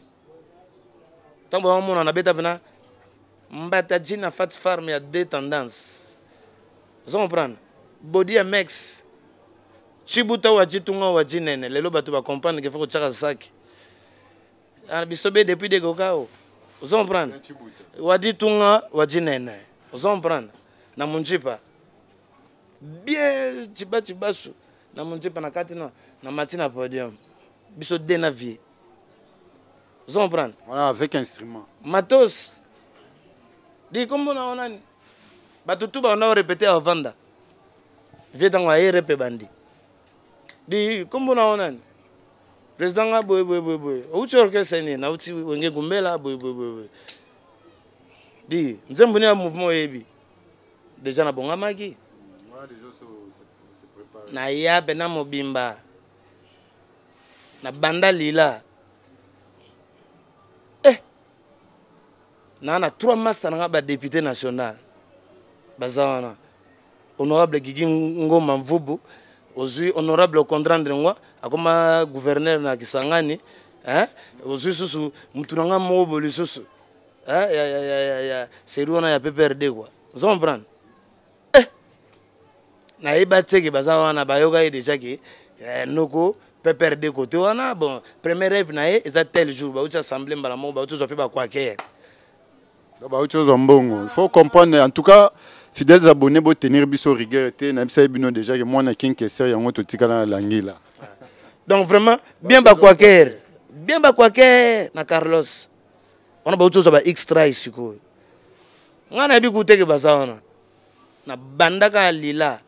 ntango bamomona nabeta mpena mbata ji na fat farme ya deux tendance ozo comprendre bodi ya max cibuta wa ji tunga wa ji nene lelo bato bacomprendre ke fa kotyaka saki ah, biso be depuis dekokao ozo comprendre wadi tunga wadi nene ozo comprendre na munjipa bien cibacibasu na munjipa na kati na na mati na podium biso de na vie ozo comprendre voilà avec instrument matos di kombona onani bato tu baona orepete avanda vie ntango aye repe bandi di kombona onani presidanga boye boye boye boye outi orchestre ni na uti wenge gumbela boye boye boye di nzembo ni ya mouvement oyebi deja nabongamaki naya magi na ya mobimba banda lila eh na na trois master nanga badéputé national baza wana honorable gigi ngoma mvubu ozwi honorable contrandre ngwa akoma guverner na kisangani eh? ozwi susu mutu nanga moko boye lisusu eh? ya, ya, ya, ya, ya seri wana ya pprd kwa oza comprendre eh! nayeba teke baza wana bayoka ye deja ke eh, noko pprd kote wana bon première eve na ye eza tel jour bauti assemblé mbala moko bauti ozwa mpe bakwake ye bauti ozwa mbongo il faut comprendre en tout cas fidèles abonnés botenir biso rigueur te na bisaye bino déjà ke mwana kinkeser yango totikala na langila donc vraiment bien bakwaker bien bakwaker na carlos wana bauti ozwa ba extrai sikoyo ngai nayebi kuteke baza wana na bandaka ya lila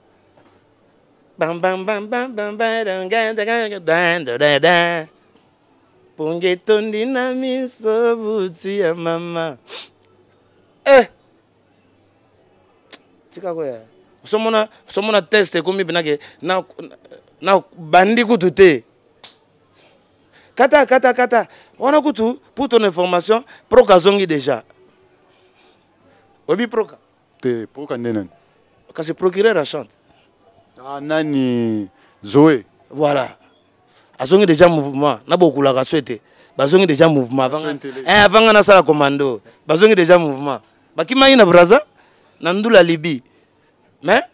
ponge etondi na miso buti ya mama eh. tika koya somona somona test ekomi mpenake na, na bandi kutu te kata kata kata wana kutu pour ton information proka azongi déjà oyebi proka te proka nde nani kasi procureur achante ah, nani zoe voilà azongi déjà mouvement nabokulaka so ete bazongi déjà mouvement avanga eh, nasala commando bazongi déjà mouvement bakimaki na braza na ndula libi mais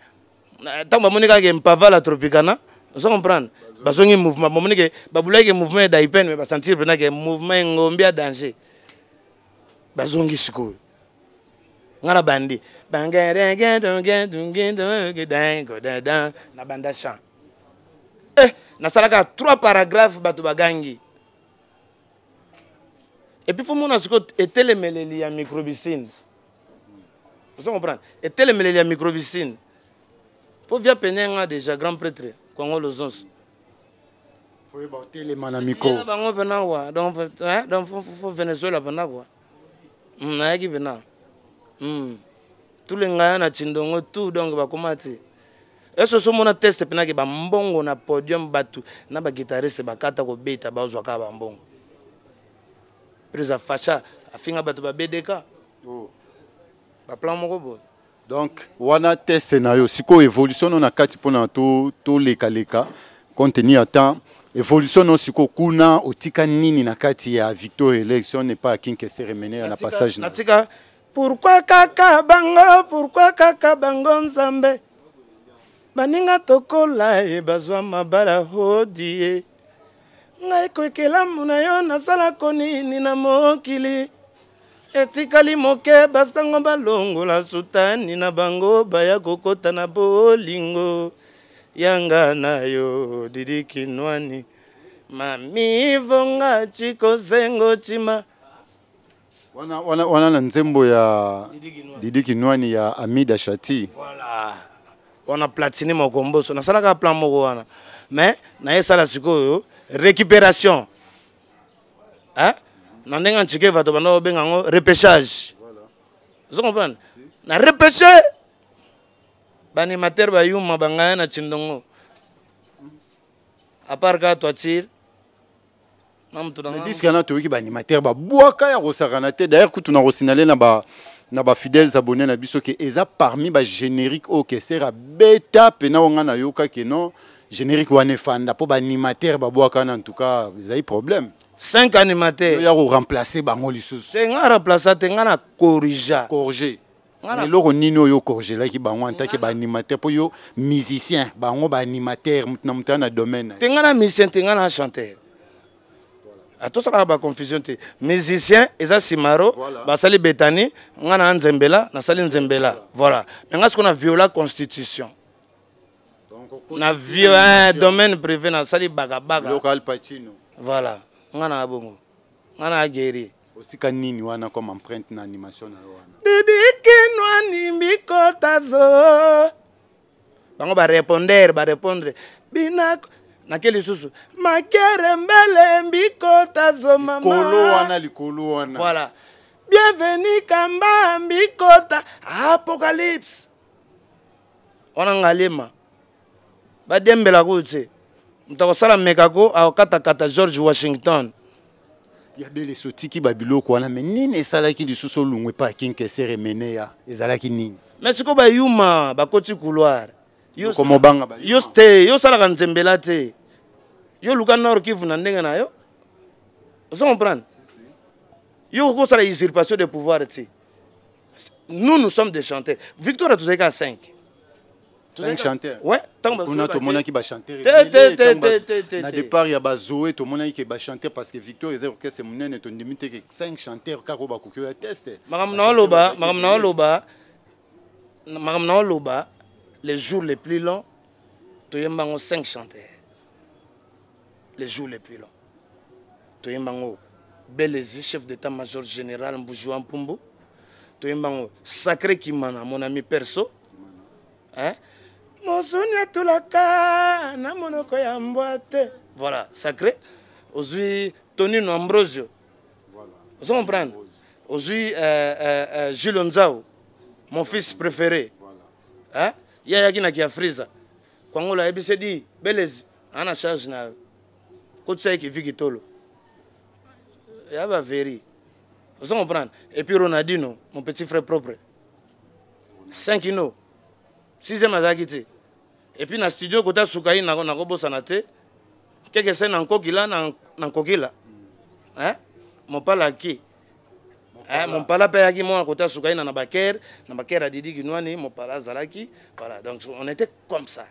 ntango bamoni kaka mpavala tropicana ozo comprendre bazongi mouvement bamoni ke babulaki ke mouvement edaipen mais basentir mpena ke mouvement engombi ya danger bazongi sikoyo nga na bandi na banda champ eh, nasalaka trois paragraphe bato bagangi epuis fo mona sikoyo etelemeleli ya microbicine ozo comprendre etelemeleli ya microbicine mpo via pene nga déjà grand prêtre kongo lozonso foyeba otelema na mikona bango mpena kwa donc fo venezuela mpena kwa nayaki mpena tulengaya na tindongo tu donc bakoma te eso somona teste mpenaki bambongo na podium bato na bagitariste bakata kobeta bazwa kaka bambongo prise afasha afinga bato babedeka oh. baplan moko boye donc wana teste na yo sikoyo évolution no na kati mpona tolekaleka to compte tenu ya temps évolution no sikoyo kuna otika nini na kati ya victoire élection epai ya kinkese remenera na passage natika pourkui kaka bango pourkui kaka bango nzambe baninga tokola ye bazwa mabala hodi ye ngai koekelamu na yo nasala konini na mokili etikali moke basango balongola sutani na bango baya kokɔta na bolingo yanga na yo didikinwani mami vonga chikozengo chima wana, wana, wana na nzembo ya didikinwani ya amida shati voilà. wana platine mokomboso nasalaka plan moko wana me nayesala sikoyo récupération hein? na ndenge antike bato banda kobenga yango repêchage ozo comprendre na repêche baanimatere bayuma bangaya na tshindongo apart kaka toitire diske wana toyoki baanimatere babwaka ya kosakana te dailleurs kutu na kosinale na ba na bafidèles abonné na biso ke eza parmi bagénérique oyo keser abeta mpena wanga nayokaki non générique wana efanda mpo baanimatere babwaka wana en tout cas ezali problème cinq animateurs ya koremplace bango lisusu te nga remplaça te nga na corrija corrige eloko nini oyo okorgelaki bango antake baanimateur mpo yo musicien bango baanimateur na moto ya na domaine te nga na musicien te nga na chanteur tosalaka baconfusion te musicien eza simaro basali betani nga na nzembela nasali nzembela voilà me nga sikoyo na viola constitution na eh, domaine privé nasali bakabaka voilà nga na bongo nga na geri otika nini wana comme empreinte na animation na yo wana didikino animbi kotazo bango barépondere barépondre binako nake lisusu makere mbele mbikotazo mamakolo wana likolo wana voilà bienveni kamba mbikota apocalypse wana ngalima badembelaka ute moto akosala mekako akokatakata george washington yabele so otiki babiloko wana me nini esalaki lisusu olungwe pa kinkeser emene ya ezalaki nini me sikoyo bayuma bakoti couloire yo te yosalaka nzembela te yo luka nord kivu na ndenge na yo ozo comprendre yo kosala usurpation de pouvoir te nous nous sommes des chanteurs victoire tozalaki a 5 cinq chanteurs ouais bah, On monde bah, qui va chanter. Bah, na départ y a bazoe est ke bachanteur parce que victoire eza orchestre monene tondimi te ke cinq chanteur kaka oyo bakoki oya teste makambo na oloba makambo na oloba makambo na oloba les jours les plus longs toyembango cinq chanteurs les jours les plus longs toyembango belezi chef d'état major général Tu mpumbu toyembango sacré kimana mon ami perso hein? mosuni etulaka na monoko ya mbwa te voilà sacré ozwi tony nombrosio ozo comprendre ozwi jules euh, euh, euh, nzao mon fils préféré ye ayaki na kiafriza kwangolo ayebisi di belezi aa na charge na yo kotisa ye kivi kitolo ya baveri ozo comprendre et puis ronaldino mon petit frère propre cinq ino sixième azalaki te epuis na studio kota sukai nakobosana te keke se na nkokila na nkokila mopala aki mopala mpe ayaki mona kota sukai na na bakere na Didi adidi kinwani pala Zalaki. voilà donc on était comme ça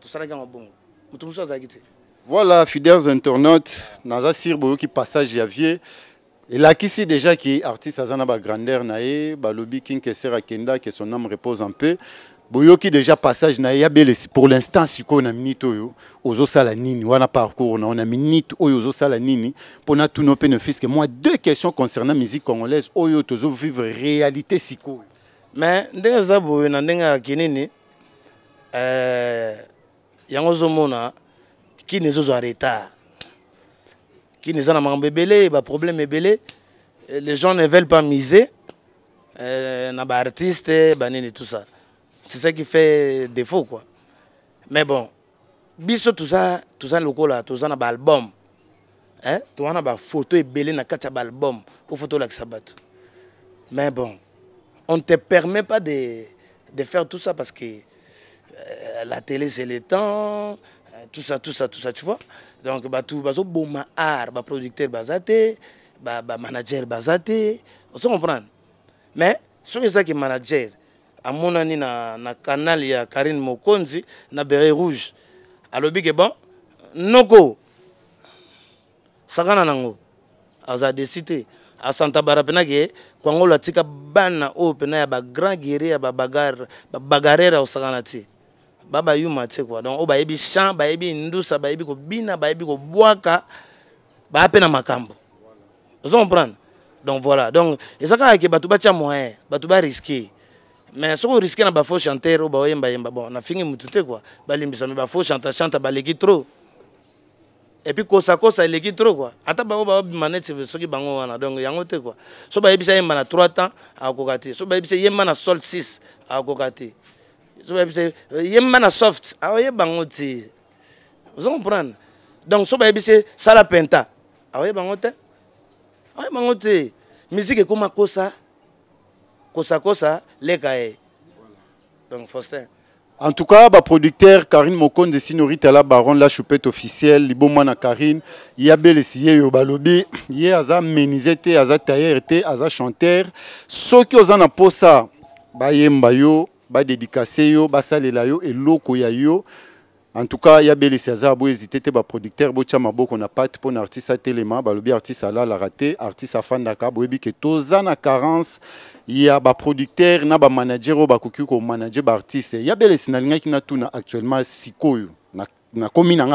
tosalaki yango bongo moto mosusu azalaki te voilà fidèles internautes naza sire boyoki passage là, qui elakisi déjà ki artiste aza na Grandeur, na ye balobi king Kenda, que son âme repose en paix boyoki déjà passage na ya pour l'instant sikoyo na oh, yo nini wana parcours on oh, ozosala nini moi deux questions concernant musique congolaise oyo oh, vivre réalité sikou mais na ndenga ya euh yango kini zo na ba problème eh, les gens ne veulent pas miser eh, na ba banini tout ça c'est ça qui fait défaut, quoi. Mais bon, biso tout ça, tout ça, le à tout ça, un album. Hein? Tout ça, une photo et belle na quatre album. Pour photo qui sabat. Mais bon, on ne te permet pas de, de faire tout ça parce que euh, la télé, c'est le temps, euh, tout ça, tout ça, tout ça, tu vois. Donc, bah, tout, bah, so, bon, art, bah, producteur, bazate, bah, bah, manager, bazate. On se comprend. Mais, c'est ça qui manager, amonani na, na canal ya karine mokonzi na beret rouge alobi ke bon noko sakana nango aza desi te asanta bara mpena ke kuangolo atika bana oyo mpena ya bagrand guerrier ya babagarere aosakana te babayuma te kua donc oyo bayebi champ bayebi ndusa bayebi kobina bayebi kobwaka baya mpe na makambo ozo comprendre donc voilà donc eza kaka ke bato batya moyen bato bariske mais soki oriske na bafaux chanteur oyo baoyembayemba bon nafingi mutu te kua balimbisami bafaux chanta chanta baleki trop epuis kosakosa eleki trop kua ata bango baobima neti soki bango wana donc yango te kua so bayebisa yemba na 3 temps akoka te so bayebisa yemba na sol 6 akoka te so bayebisa euh, yemba na soft aoyeba ngo te ozo comprendre donc so bayebisa sala penta aoyeba ngo te aoyeba ngo te musike ekoma kosa kosa leka ye donc faustin en tout cas producteur karine de Signorita la baron la choupette officielle libomana na karine ya abelesi ye oyo balobi ye aza menise te aza tailleur aza chanteur soki oza na ba bayemba yo badedikase yo basalela yo eloko ya yo en tout cas il qui ont hésité producteurs qui ont maboko na pate pour na artiste atelema qui bah, artiste la raté, artiste de bah, oh, bah, qui toza na carence de na des qui sont actuellement sikoyo na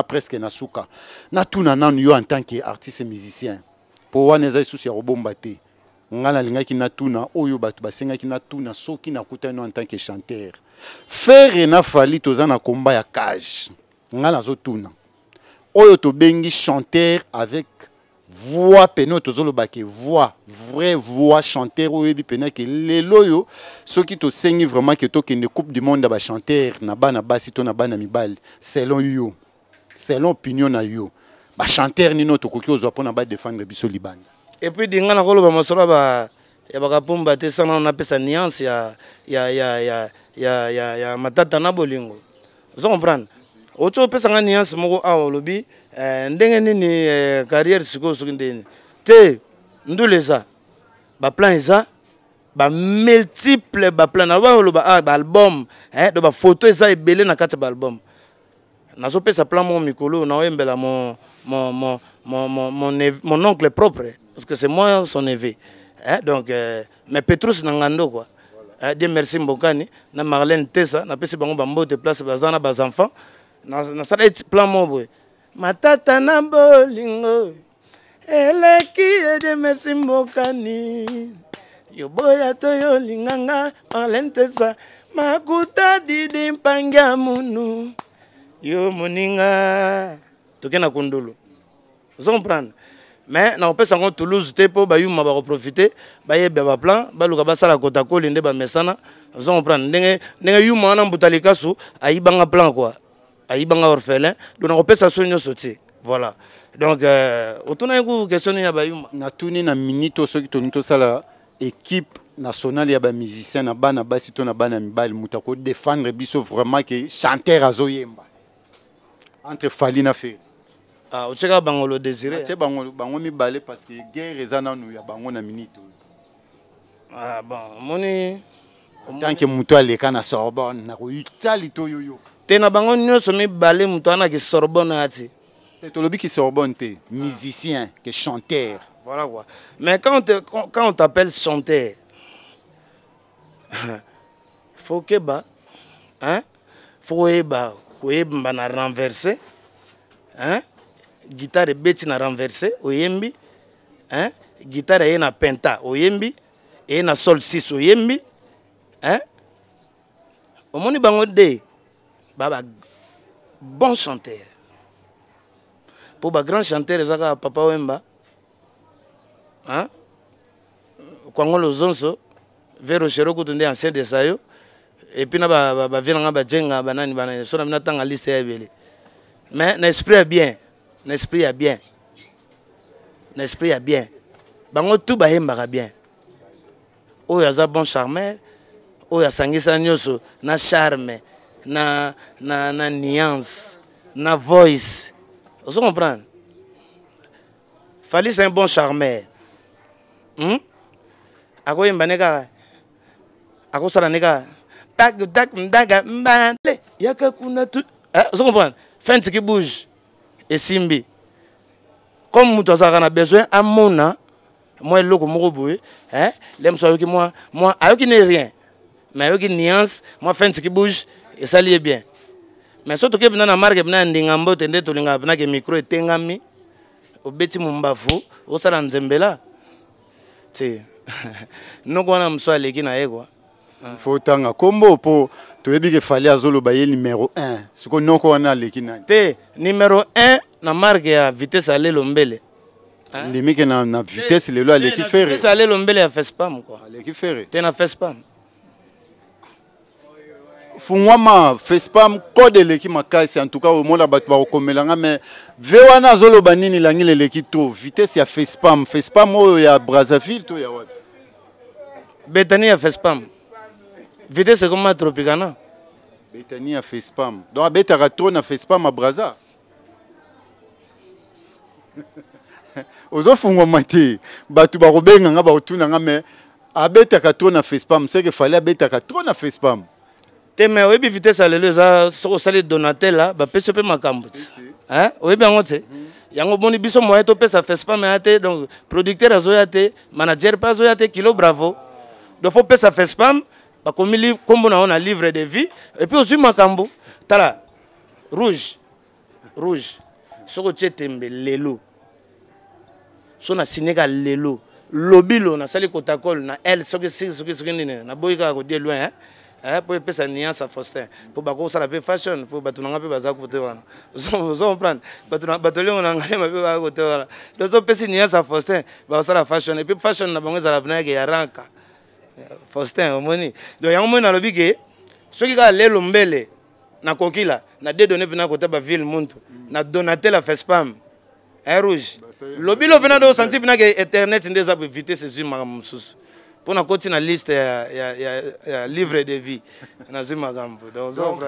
presque na suka na nanu yo en tant que artiste musicien mpo wana eza lisusu a linga artistes. oyo soki qui sont en tant que chanteur fere na fali toza na komba ya cage ngai nazotuna oyo tobengi chanteur avec voix pene oyo tozoloba ke voix vrai voix chanteur oyebi pene ke lelo oyo soki tosengi vraiment ke tokende coupe du monde ya bachanteur na bana basi to na bana mibali selon yo selon opinion na yo bachanteur nini oyo tokoki ozwa mpona badefendre biso libanda epuis dinga nakoloba mosolo ya bakapumba te sanano napesa niance ya, ya, ya, ya, ya ya, ya, ya matata na bolingo ozo comprendre oti opesa nga nuance moko awa olobi eh, ndenge nini eh, carrière sikoyo soki ndeni te ndula eza baplan eza bamultiple baplan naloba oloba ah, baalbum eh, do bafoto eza ebele na kati ya baalbum nazopesa plan moko mikolo naoyembela mon, mon, mon, mon, mon, mon, mon oncle propre parce que c'est moi son évé eh, donc eh, mais petrus na nga ndo quoi Euh, de merci mbokani na marlene tesa napesi bango bambote place baza na bazenfant nasala eti plan mo boye matata na bolingo eleki ede merci mbokani yoboya to yolinganga marlene tesa makuta didi mpangi ya munu yo moninga toke na kundulu ozo comprendre me nakopesa quand toulouse te mpo bayuma bakoprofite bayebia baplan sala basala kotakoli mesana yuma likasu un plan quoi. ayibanga orphelin do pense que voilà donc euh, a une question ya na minute soki a équipe nationale ya a na bana basi na bana mibali mutako akodefendre biso vraiment chanter. entre fali ah o tɛ bangolo désiré atie hein. bango mi mibale parce que guerre eza ya bango na minute oyo ah bon omoni tanke moto aleka na sorbonne nakoyi tali toyo yo te na bango nyonso mibale moto anaki sorbonne aya ti te ki sorbonne te musicien que chanteur voilà quoi mais quand, te, quand on t'appelle chanteur *laughs* faut ba hein faut oyeba koyeba na renversé, hein gitare ebeti na renverse oyembi hein? gitare eye na penta oyembi eye na sol 6 oyembi hein? omoni bango de baba bon chanteur mpo bagrand chanteur eza kaka papa wemba hein? kwangolo zonso vero sherokutu nde ancien de sayo epuis na bavie nanga bajenga banani banaso na bino atanga liste ya ebele mais na esprit ya bien L'esprit est bien. L'esprit est bien. Bango tout ba yembaka bien. Oyo aza bon charmeur, oyo asangisa nyoso na charme, na na na nuance, na voice. Vous comprenez Fali c'est un bon charmeur. Hum? Ako yemba ne Ako sala ne Tak tak mdaga mbale. Yaka kuna tout. Vous eh, comprenez Fente qui bouge. esimbi comme moto azalaka na besoin amona mwa eloko moko boye le mosu ayoki mwa ayoki ne rien mais ayoki nuance mwa fin tiki bouge esali ye bien mais so tokebi na na marke bina ya ndinga mbote nde tolingaka binake micro etengami obeti mombavu osala nzembela te *laughs* noko wana mosu aleki na ye kua Ah. fo tanga nkombo mpo toyebi ke fali azoloba ye numero 1 sikoyo noko wana aleki nani te numero 1 na marke ya vitese alelo mbele ndimi ah. ke na, na vitese lelo aleki fere alelo mbele ya fespam kua aleki fere te na fespam fungwama fespam kode eleki makasi en tout cas omona bato bakokomelanga me ve wana azoloba nini langile eleki to vitese ya fespam fespam oyo ya brazzaville to ya wapi betani ya fespam vitese ekoma tropicana betani ya facepam donc abetaka tro na facepam abraza ozofungwama te bato bakobenganga bakotunanga me abetaka tro na facepam seke fale abetaka tro na facepam te me oyebi vitese ya lelo eza soki osali donatela bapesi mpe makambo oyebi yango te mhm. yango omoni biso moye topesa facepam ya te donc producteur azoya te manager mpe azoya te kilo bravo donc fopesa facepam bakomi nkombo na yango na livre de vie epuis ozwi makambo tala rouge rouge soki otie tembe lelo so nasinyeka lelo lobilo nasali protocole na l soki soki soki nini naboyi kaka kodie loin eh, po epesa nuance ya faustin po bakosala mpe fashion po bato nanga mpe baza kote wana ozo comprendre bato lengo na ngai mabe baa kote wana dozopesi nuance ya faustin bakosala fashion epuis fashion na bango ezala nayeke ya ranka faustin omoni donc yango moni nalobi ke soki kaka lelo mbele nakokila na dedone mpe nakota baville muntu na donatel afespam air rouge lobilo mpe nadosanti mpenake internet nde eza evite sezwi makambo mosusu mpo nakoti na liste ya, ya, ya, ya livre de vie nazwi makambo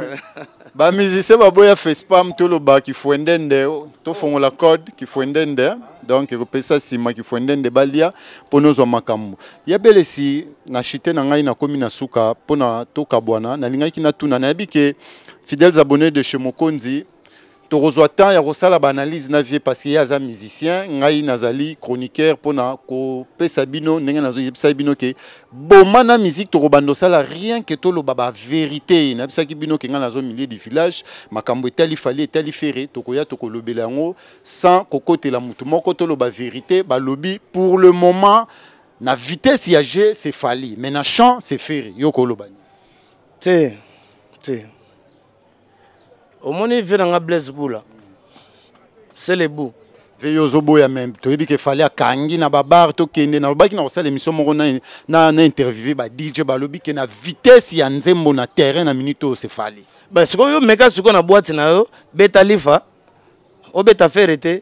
*laughs* bamusicien baboya facepam toloba kifuendende tofongola code kifuendende donc kopesa nsima kifuendende balia mpo nozwa makambo yabelesi na chite na ngai nakomi na suka mpo na tokabwana nalingaki natuna nayebi ke fidèles abonné de chez mokonzi tokozwa temps ya kosala baanalyse na vie parce y a aza musicien ngai nazali chroniqueur ko pesa bino ndenge pesa bino ke boma na musique tokobanda osala rien vérité, toloba bavérité nayebisaki bino ke ngai nazo milieu du village makambo etali fali etali fere tokoya tokolobela belango, sans kokotela mutu moko ba vérité balobi pour le moment na vitesse ya jeu c'est fali mais na champ c'est ferré yo koloba bani te te omoni ve na nga blaise bula selebu ve yo ozoboya me toyebi ke fale akangi na babar tokende nalobaki na kosala émission moko na interviewe badj balobi ke na vitese ya nzembo na terrain na minute oyo sefali sikoyo yo meka sikoyo na bwati na yo beta lifa obeta fere te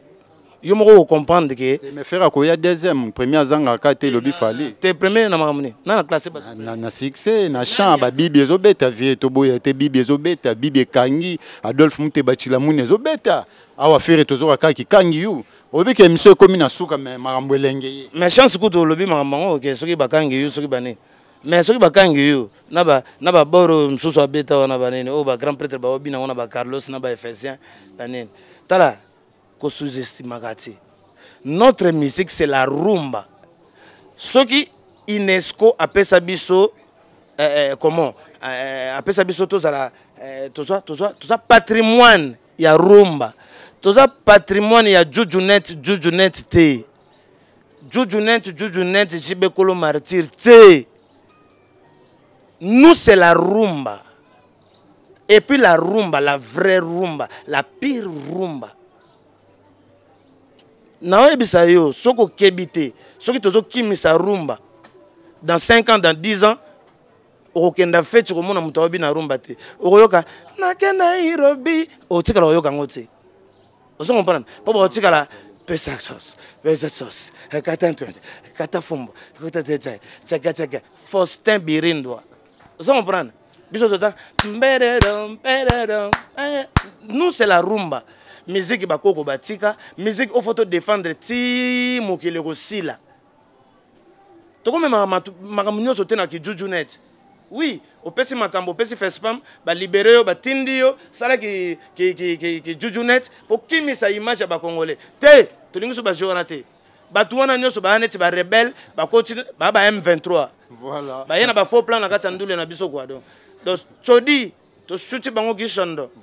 yo moko okomprendre ke mefere akoya deuxième premier azangaka te elobi fali te premier na makambo nini nana classe na succès na champ babibi ezobeta vie toboya te bibi ezobeta bibi ekangi adolphe muteba cilamuni ezobeta awa fere tozoka kaka ekangi yu olobi ke émission ekómi na suka me makambo elenge ye mais chance kutu olobi makambo yango ke soki bakangi yu soki banini mais soki bakangi yo na baboro mosusu abeta wana banini oyo bagrand prêtre baobinango na bacarlos na baefesien banini tala sous te notre musique c'est la rumba soki unesco apesa biso pesabisso, eh, eh, comment tout eh, apesa biso ça, tout ça, tout ça, patrimoine y a rumba ça, patrimoine y a jujunet jujunet te jujunet jujunet jibekolo martyr te nous c'est la rumba et puis la rumba la vraie rumba la pire rumba naoyebisa yo soki okebi te soki tozokimisa rumba dans 5 ans dans 10 ans okokenda feti komona moto ayobi na rumba te okoyoka nakenda irobi otikala oyoka yango te ozongo mponana mpo baotikala pesa sos pesa sos kata ntwende kata fumbu kutatete tsakatsakia faustin birindwa ozongo mponana biso tota mberero mberero eh, nous c'est la rumba miziki bakoko batika miziki ofo todefendre ti mokili kosila tokomemaka makambo nyonso te na kijuju nete oui opesi makambo opesi fespam balibere yo batindi yo sala kijuju nete mpo kimisa image ya bakongole te tolingi so bazwi wana te bato wana nyonso baya neti barebele bakoti baya ba m23 baye na bafaux plan na kati ya ndule na biso kwa don donc tsodi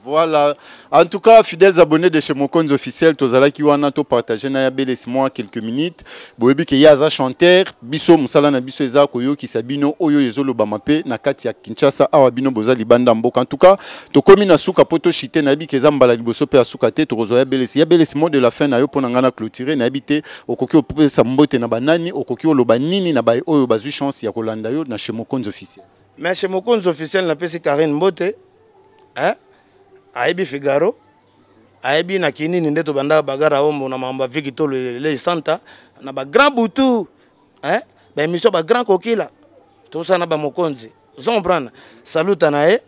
Voilà. En tout cas, fidèles abonnés de chez Mokonz officiel, tozala qui wana to partager na yabelesi quelques minutes. Boyebi ke yaza chanteur, biso musala na biso eza koyo ki sabino oyo ezolo bamape na kati ya Kinshasa awa bino boza libanda mboka. En tout cas, to komi na suka poto chité na bi ke zambala liboso pe asuka te to rozo mo de la fin na yo pona ngana clôturer na bité okoki sa mbote na banani, okoki loba nini na bai oyo bazu chance ya kolanda yo na chez Mokonz officiel. Mais chez Mokonz officiel na Karine Mbote eh? ayebi figaro ayebi na kinini nde tobandaka bagara ombo na makambo aviki to lele santa na bagrand butu eh? baémission bagrand kokila tosala na bamokonzi ozo comprendre saluta na ye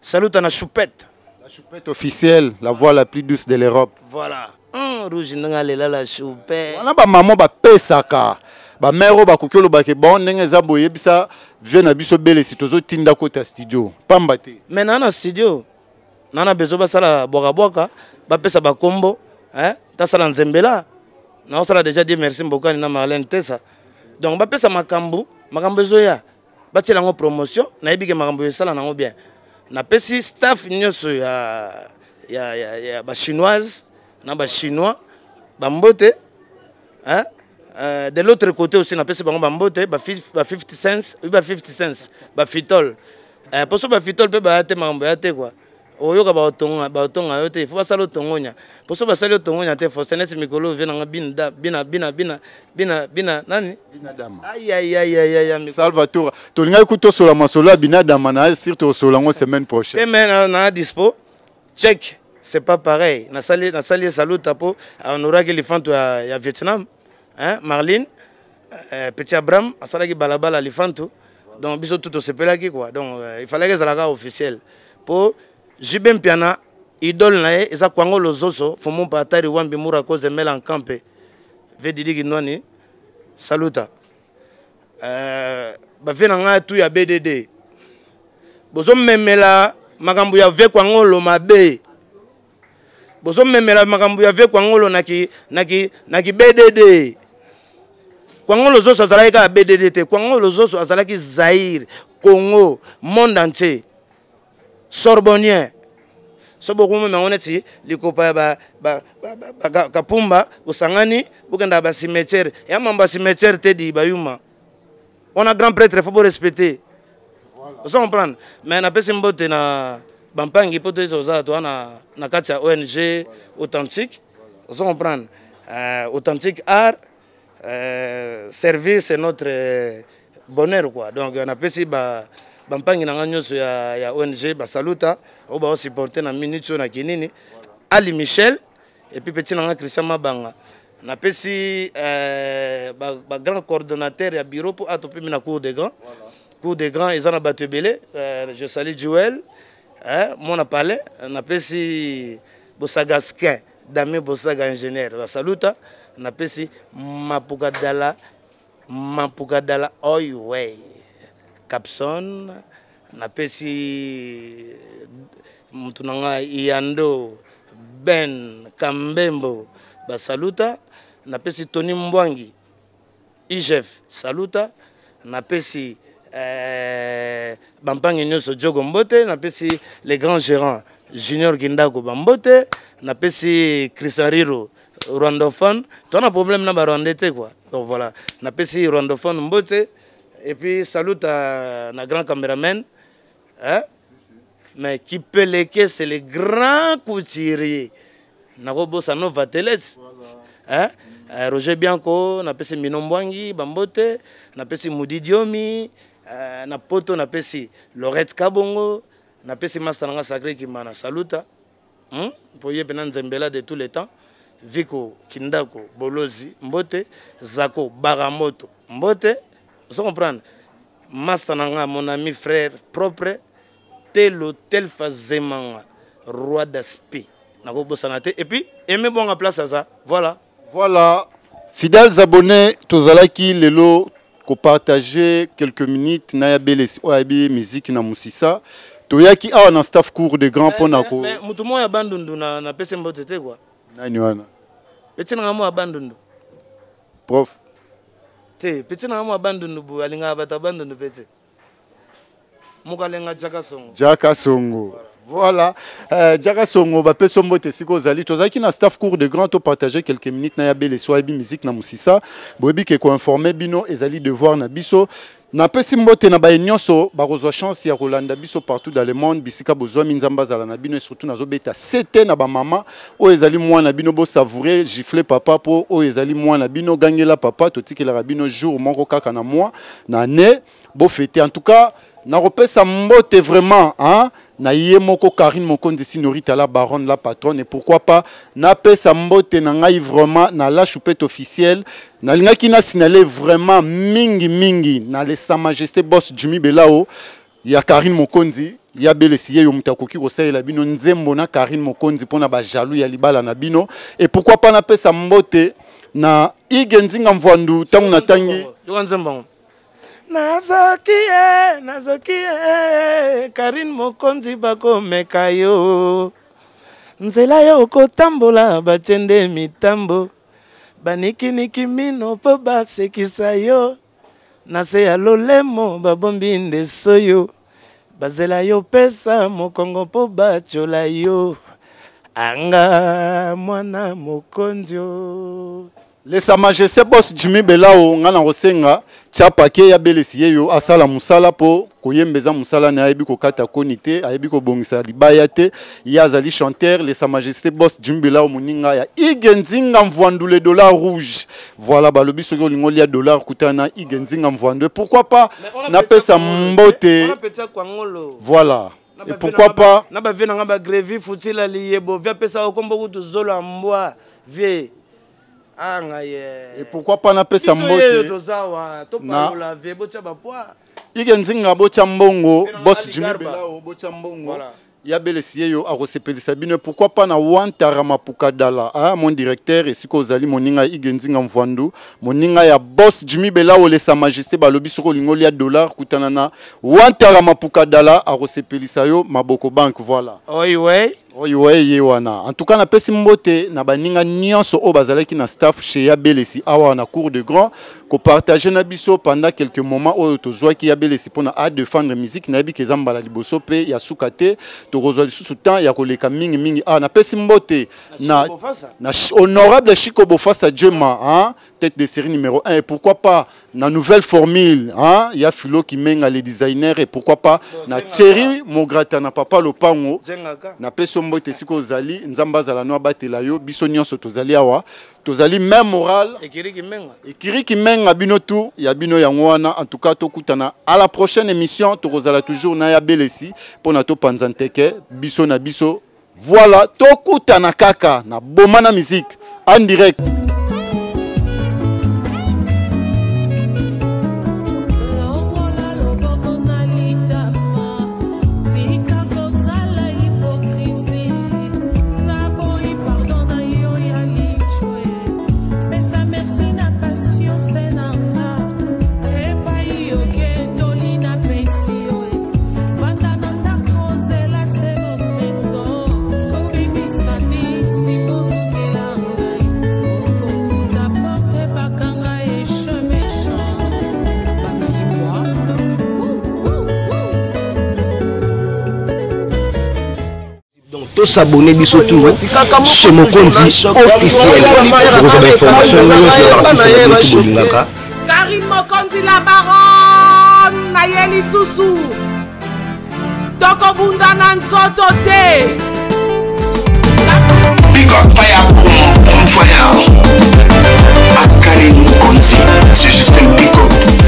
saluta na choupette la choupette officielle la voix la plus douce de l'europe voilà rouge ndenge alela la choupette wana bamama bapesaka bamare oyo bakoki olobaka bango ndenge eza boyebisa vie na biso belesi tozotinda kota studio pamba te me naa na studio naa na bezo basala bwakabwaka bapesa bakombo eh? tasala nzembela naosala deja die merci mbokani na marlene tesa donc bapesa makambo makambo ezoya batiela yango promotion nayebi ke makambo esala nango bien napesi staff nyonso ya, ya, ya, ya bachinoise na bachinois bambote eh? Euh, de l'autre côté aussi napesi bango bambote ba 50 cents oyi ba 50 cents bafitole euh, poso bafitole mpe baya te makambo ya te kua oyoka baotonga yo te fo basala otongonya poso basali otongonya te fosenete mikolo ovie nanga binabinabinabinabinananisalvator tolingaki ku tosola masolo ya binadama na sir tosola yango semaine prochaine te me na dispo check c'est pas pareil nasali esaluta mpo honoraki lifanto ya vietnam hein, marline euh, petit abraham asalaki balabala lifantu donc biso tout osepelaki quoi donc euh, ifalaki ezalaka officiel mpo jb mpiana idole na ye eza kwango lozoso fomompa atari wambi mura koze mela nkampe ve didiki nwani saluta euh, bavie na ngai tu ya bdd bozomemela makambo ya ve kwangolo mabe bozomemela makambo ya ve kwangolo na ki, na ki, na ki bdd kwango lozoso azalaki kaka bdd te kwango lozoso azalaki zaire congo monde entier sorbonien so bokomoma yango neti likopa ya bakapumba bosangani bokendaka basimetiere ya mambo ya simetiere te di bayuma wana grand prêtre fo borespecte oza comprendre mais napesi mbote na bampangi mpo toyesa kozala toa na kati ya ong authentique oza comprendre euh, authentique art euh, servir c'est notre euh, bonheur quoi donc napesi bampangi na nga nyonso ya, ya ong basaluta oyo baosupporte na minute oyo na kinini ali michel epui mpe ntina nga christian mabanga napesi euh, bagrand ba coordonnateur ya bureau mpo ato pemi na cour de grand voilà. cour de grand eza na bato ebele euh, je sali juel eh, mwana palais napesi bosaga skin dame bosaga ingénieur basaluta napesi mapuka dala mapuka dala oyo way capson napesi motu na ngai yando ben kambembo basaluta napesi tony mbwangi igef saluta napesi eh, bampange nyonso jogo mbote napesi le grand gérant junior kindako bambote napesi crisan riro rwandophone twana problème na barwandais te quoi donc voilà napesi rwandophone mbote et puis salute à, na grand caméraman hein? si, si. mais kipeleke c'est le grand couturier nakobosa no vateles voilà. hein? mm. uh, roger bianco napesi mbino mbwangi bambote napesi mudi diomi uh, na poto napesi lorette kabongo napesi master nanga sacré kimana saluta hmm? po ye mpena nzembela de tout le temps viko kindako bolozi mbote zako baramoto mbote vous comprendre masa mon ami frère propre tel tel tel nga roi d'aspe nakobosana te et puis bon à place à ça. voilà voilà fidèles abonnés tozalaki lelo partager quelques minutes na ya belesi musique miziki na musisa toyaki awa na staff court de grand mpo eh, na eh, ko eh, motu moko ya bandundu mbote te quoi nani wana peti nanga mo abandundu prof te peti nanga mo abandundu bo alingaka bato abandundu peti moko alenga jaka songo jaka songo voilà. Voilà. Euh, Diara Songo, Bapé Sombo, Tessiko Zali, Tozaki, na staff cours de grand, to partager quelques minutes, na yabé les soirs, musique, na moussissa, boebi, keko informé, bino, ezali, devoir, na biso, napesi mbote na baye chance ya kolanda biso partout dans le monde bisika bino surtout sete na mama, ezali gifle papa po, o ezali mwana bino gangela papa la bino jour moko kaka na na ne bofete en tout cas mbote vraiment hein? na ye moko karine mokonzi sinori tala baronne la patronne et pourquoi pas napesa mbote na ngai vraiment na la choupette officielle nalingaki nasinale vraiment mingimingi na le sa majesté boss jumi belao ya karine mokonzi ya belesi ye yo moto akoki kosalela bino nzembo na karine mokonzi mpona bajalou ya libala na bino et pourquoi pas napesa mbote na ige nzinga mvwandu ntango natangi yoka nzembango nazoki ye eh, nazoki ye eh, karine mokonzi bakomeka yo nzela yo okotambola batie nde mitambo banikiniki mino mpo basekisa yo na se ya lolemo babombi nde soyo bazela yo pesa mokongo mpo batyola yo anga mwana mokonzi o lesa majesté bos jimi belao ngai na kosenga tia pake ya belesi siye yo asala musala po koyembeza musala na ayebi kokata koni a ayebi kobongisa libaya te ye zali chanteur le sa majesté bos o moninga ya igenzinga nzinga dollar rouge voilà balobi soki olingi ya dollar kutana igenzing nzinga pourquoi pas ça mbote eh? voilà Et pourquoi pas na vena ngamba grevi futila liyebo vya pesa okombo kutu zolo ya vie anga ah, ye epokua eh, mpa napesa mboteozawa topaola vie botya bapoi ike nzinga botya mbongo bos jimi belao botya mbongo voilà. yabelesi ye yo akosepelisa bino pourkui mpa na wantara mapuka dala aya ah, mon directeur esika ozali moninga ya ige nzinga mvwandu moninga ya bos jimi belao lesa majesté balobi soki olingi olia dollar kutana na wantara mapuka dala akosepelisa yo maboko banke voilà oiwei oui, oui. oyo eye wana en tout cas pesi mbote na baninga nyonso o bazalaki na staff chez yabelesi awa na cour de grand partager na biso pendant quelques moments oyo ki yabelesi pona a défendre musique N'a ke eza mbala liboso pe ya sukate to tokozwa lisusu temps ya koleka Ah, na pesi mbote na, na honorable chiko bofasa hein tête de série numéro 1. Et pourquoi pas, la nouvelle formule, hein? il y a Philo qui mène les designers, et pourquoi pas, na Thierry Mograta, na Papa Lopango, na Pesombo, Tessiko Zali, Nzamba yo, Batelayo, so tozali Awa, Tozali même moral, et Kiri qui mène à Binotou, Yabino Yangwana, en tout cas, Tokutana. À la prochaine émission, Torozala toujours, Naya Belesi, Ponato Panzanteke, na biso Voilà, Tokutana Kaka, na Bomana Musique, en direct. tosabone biso tu chez mokonzi officiel okozwa bainformation ngo nyonso artiste nabiki bolingaka karine mokonzi la baron naye lisusu tokobunda na nzoto te Askari Mokonzi, c'est juste un pick-up.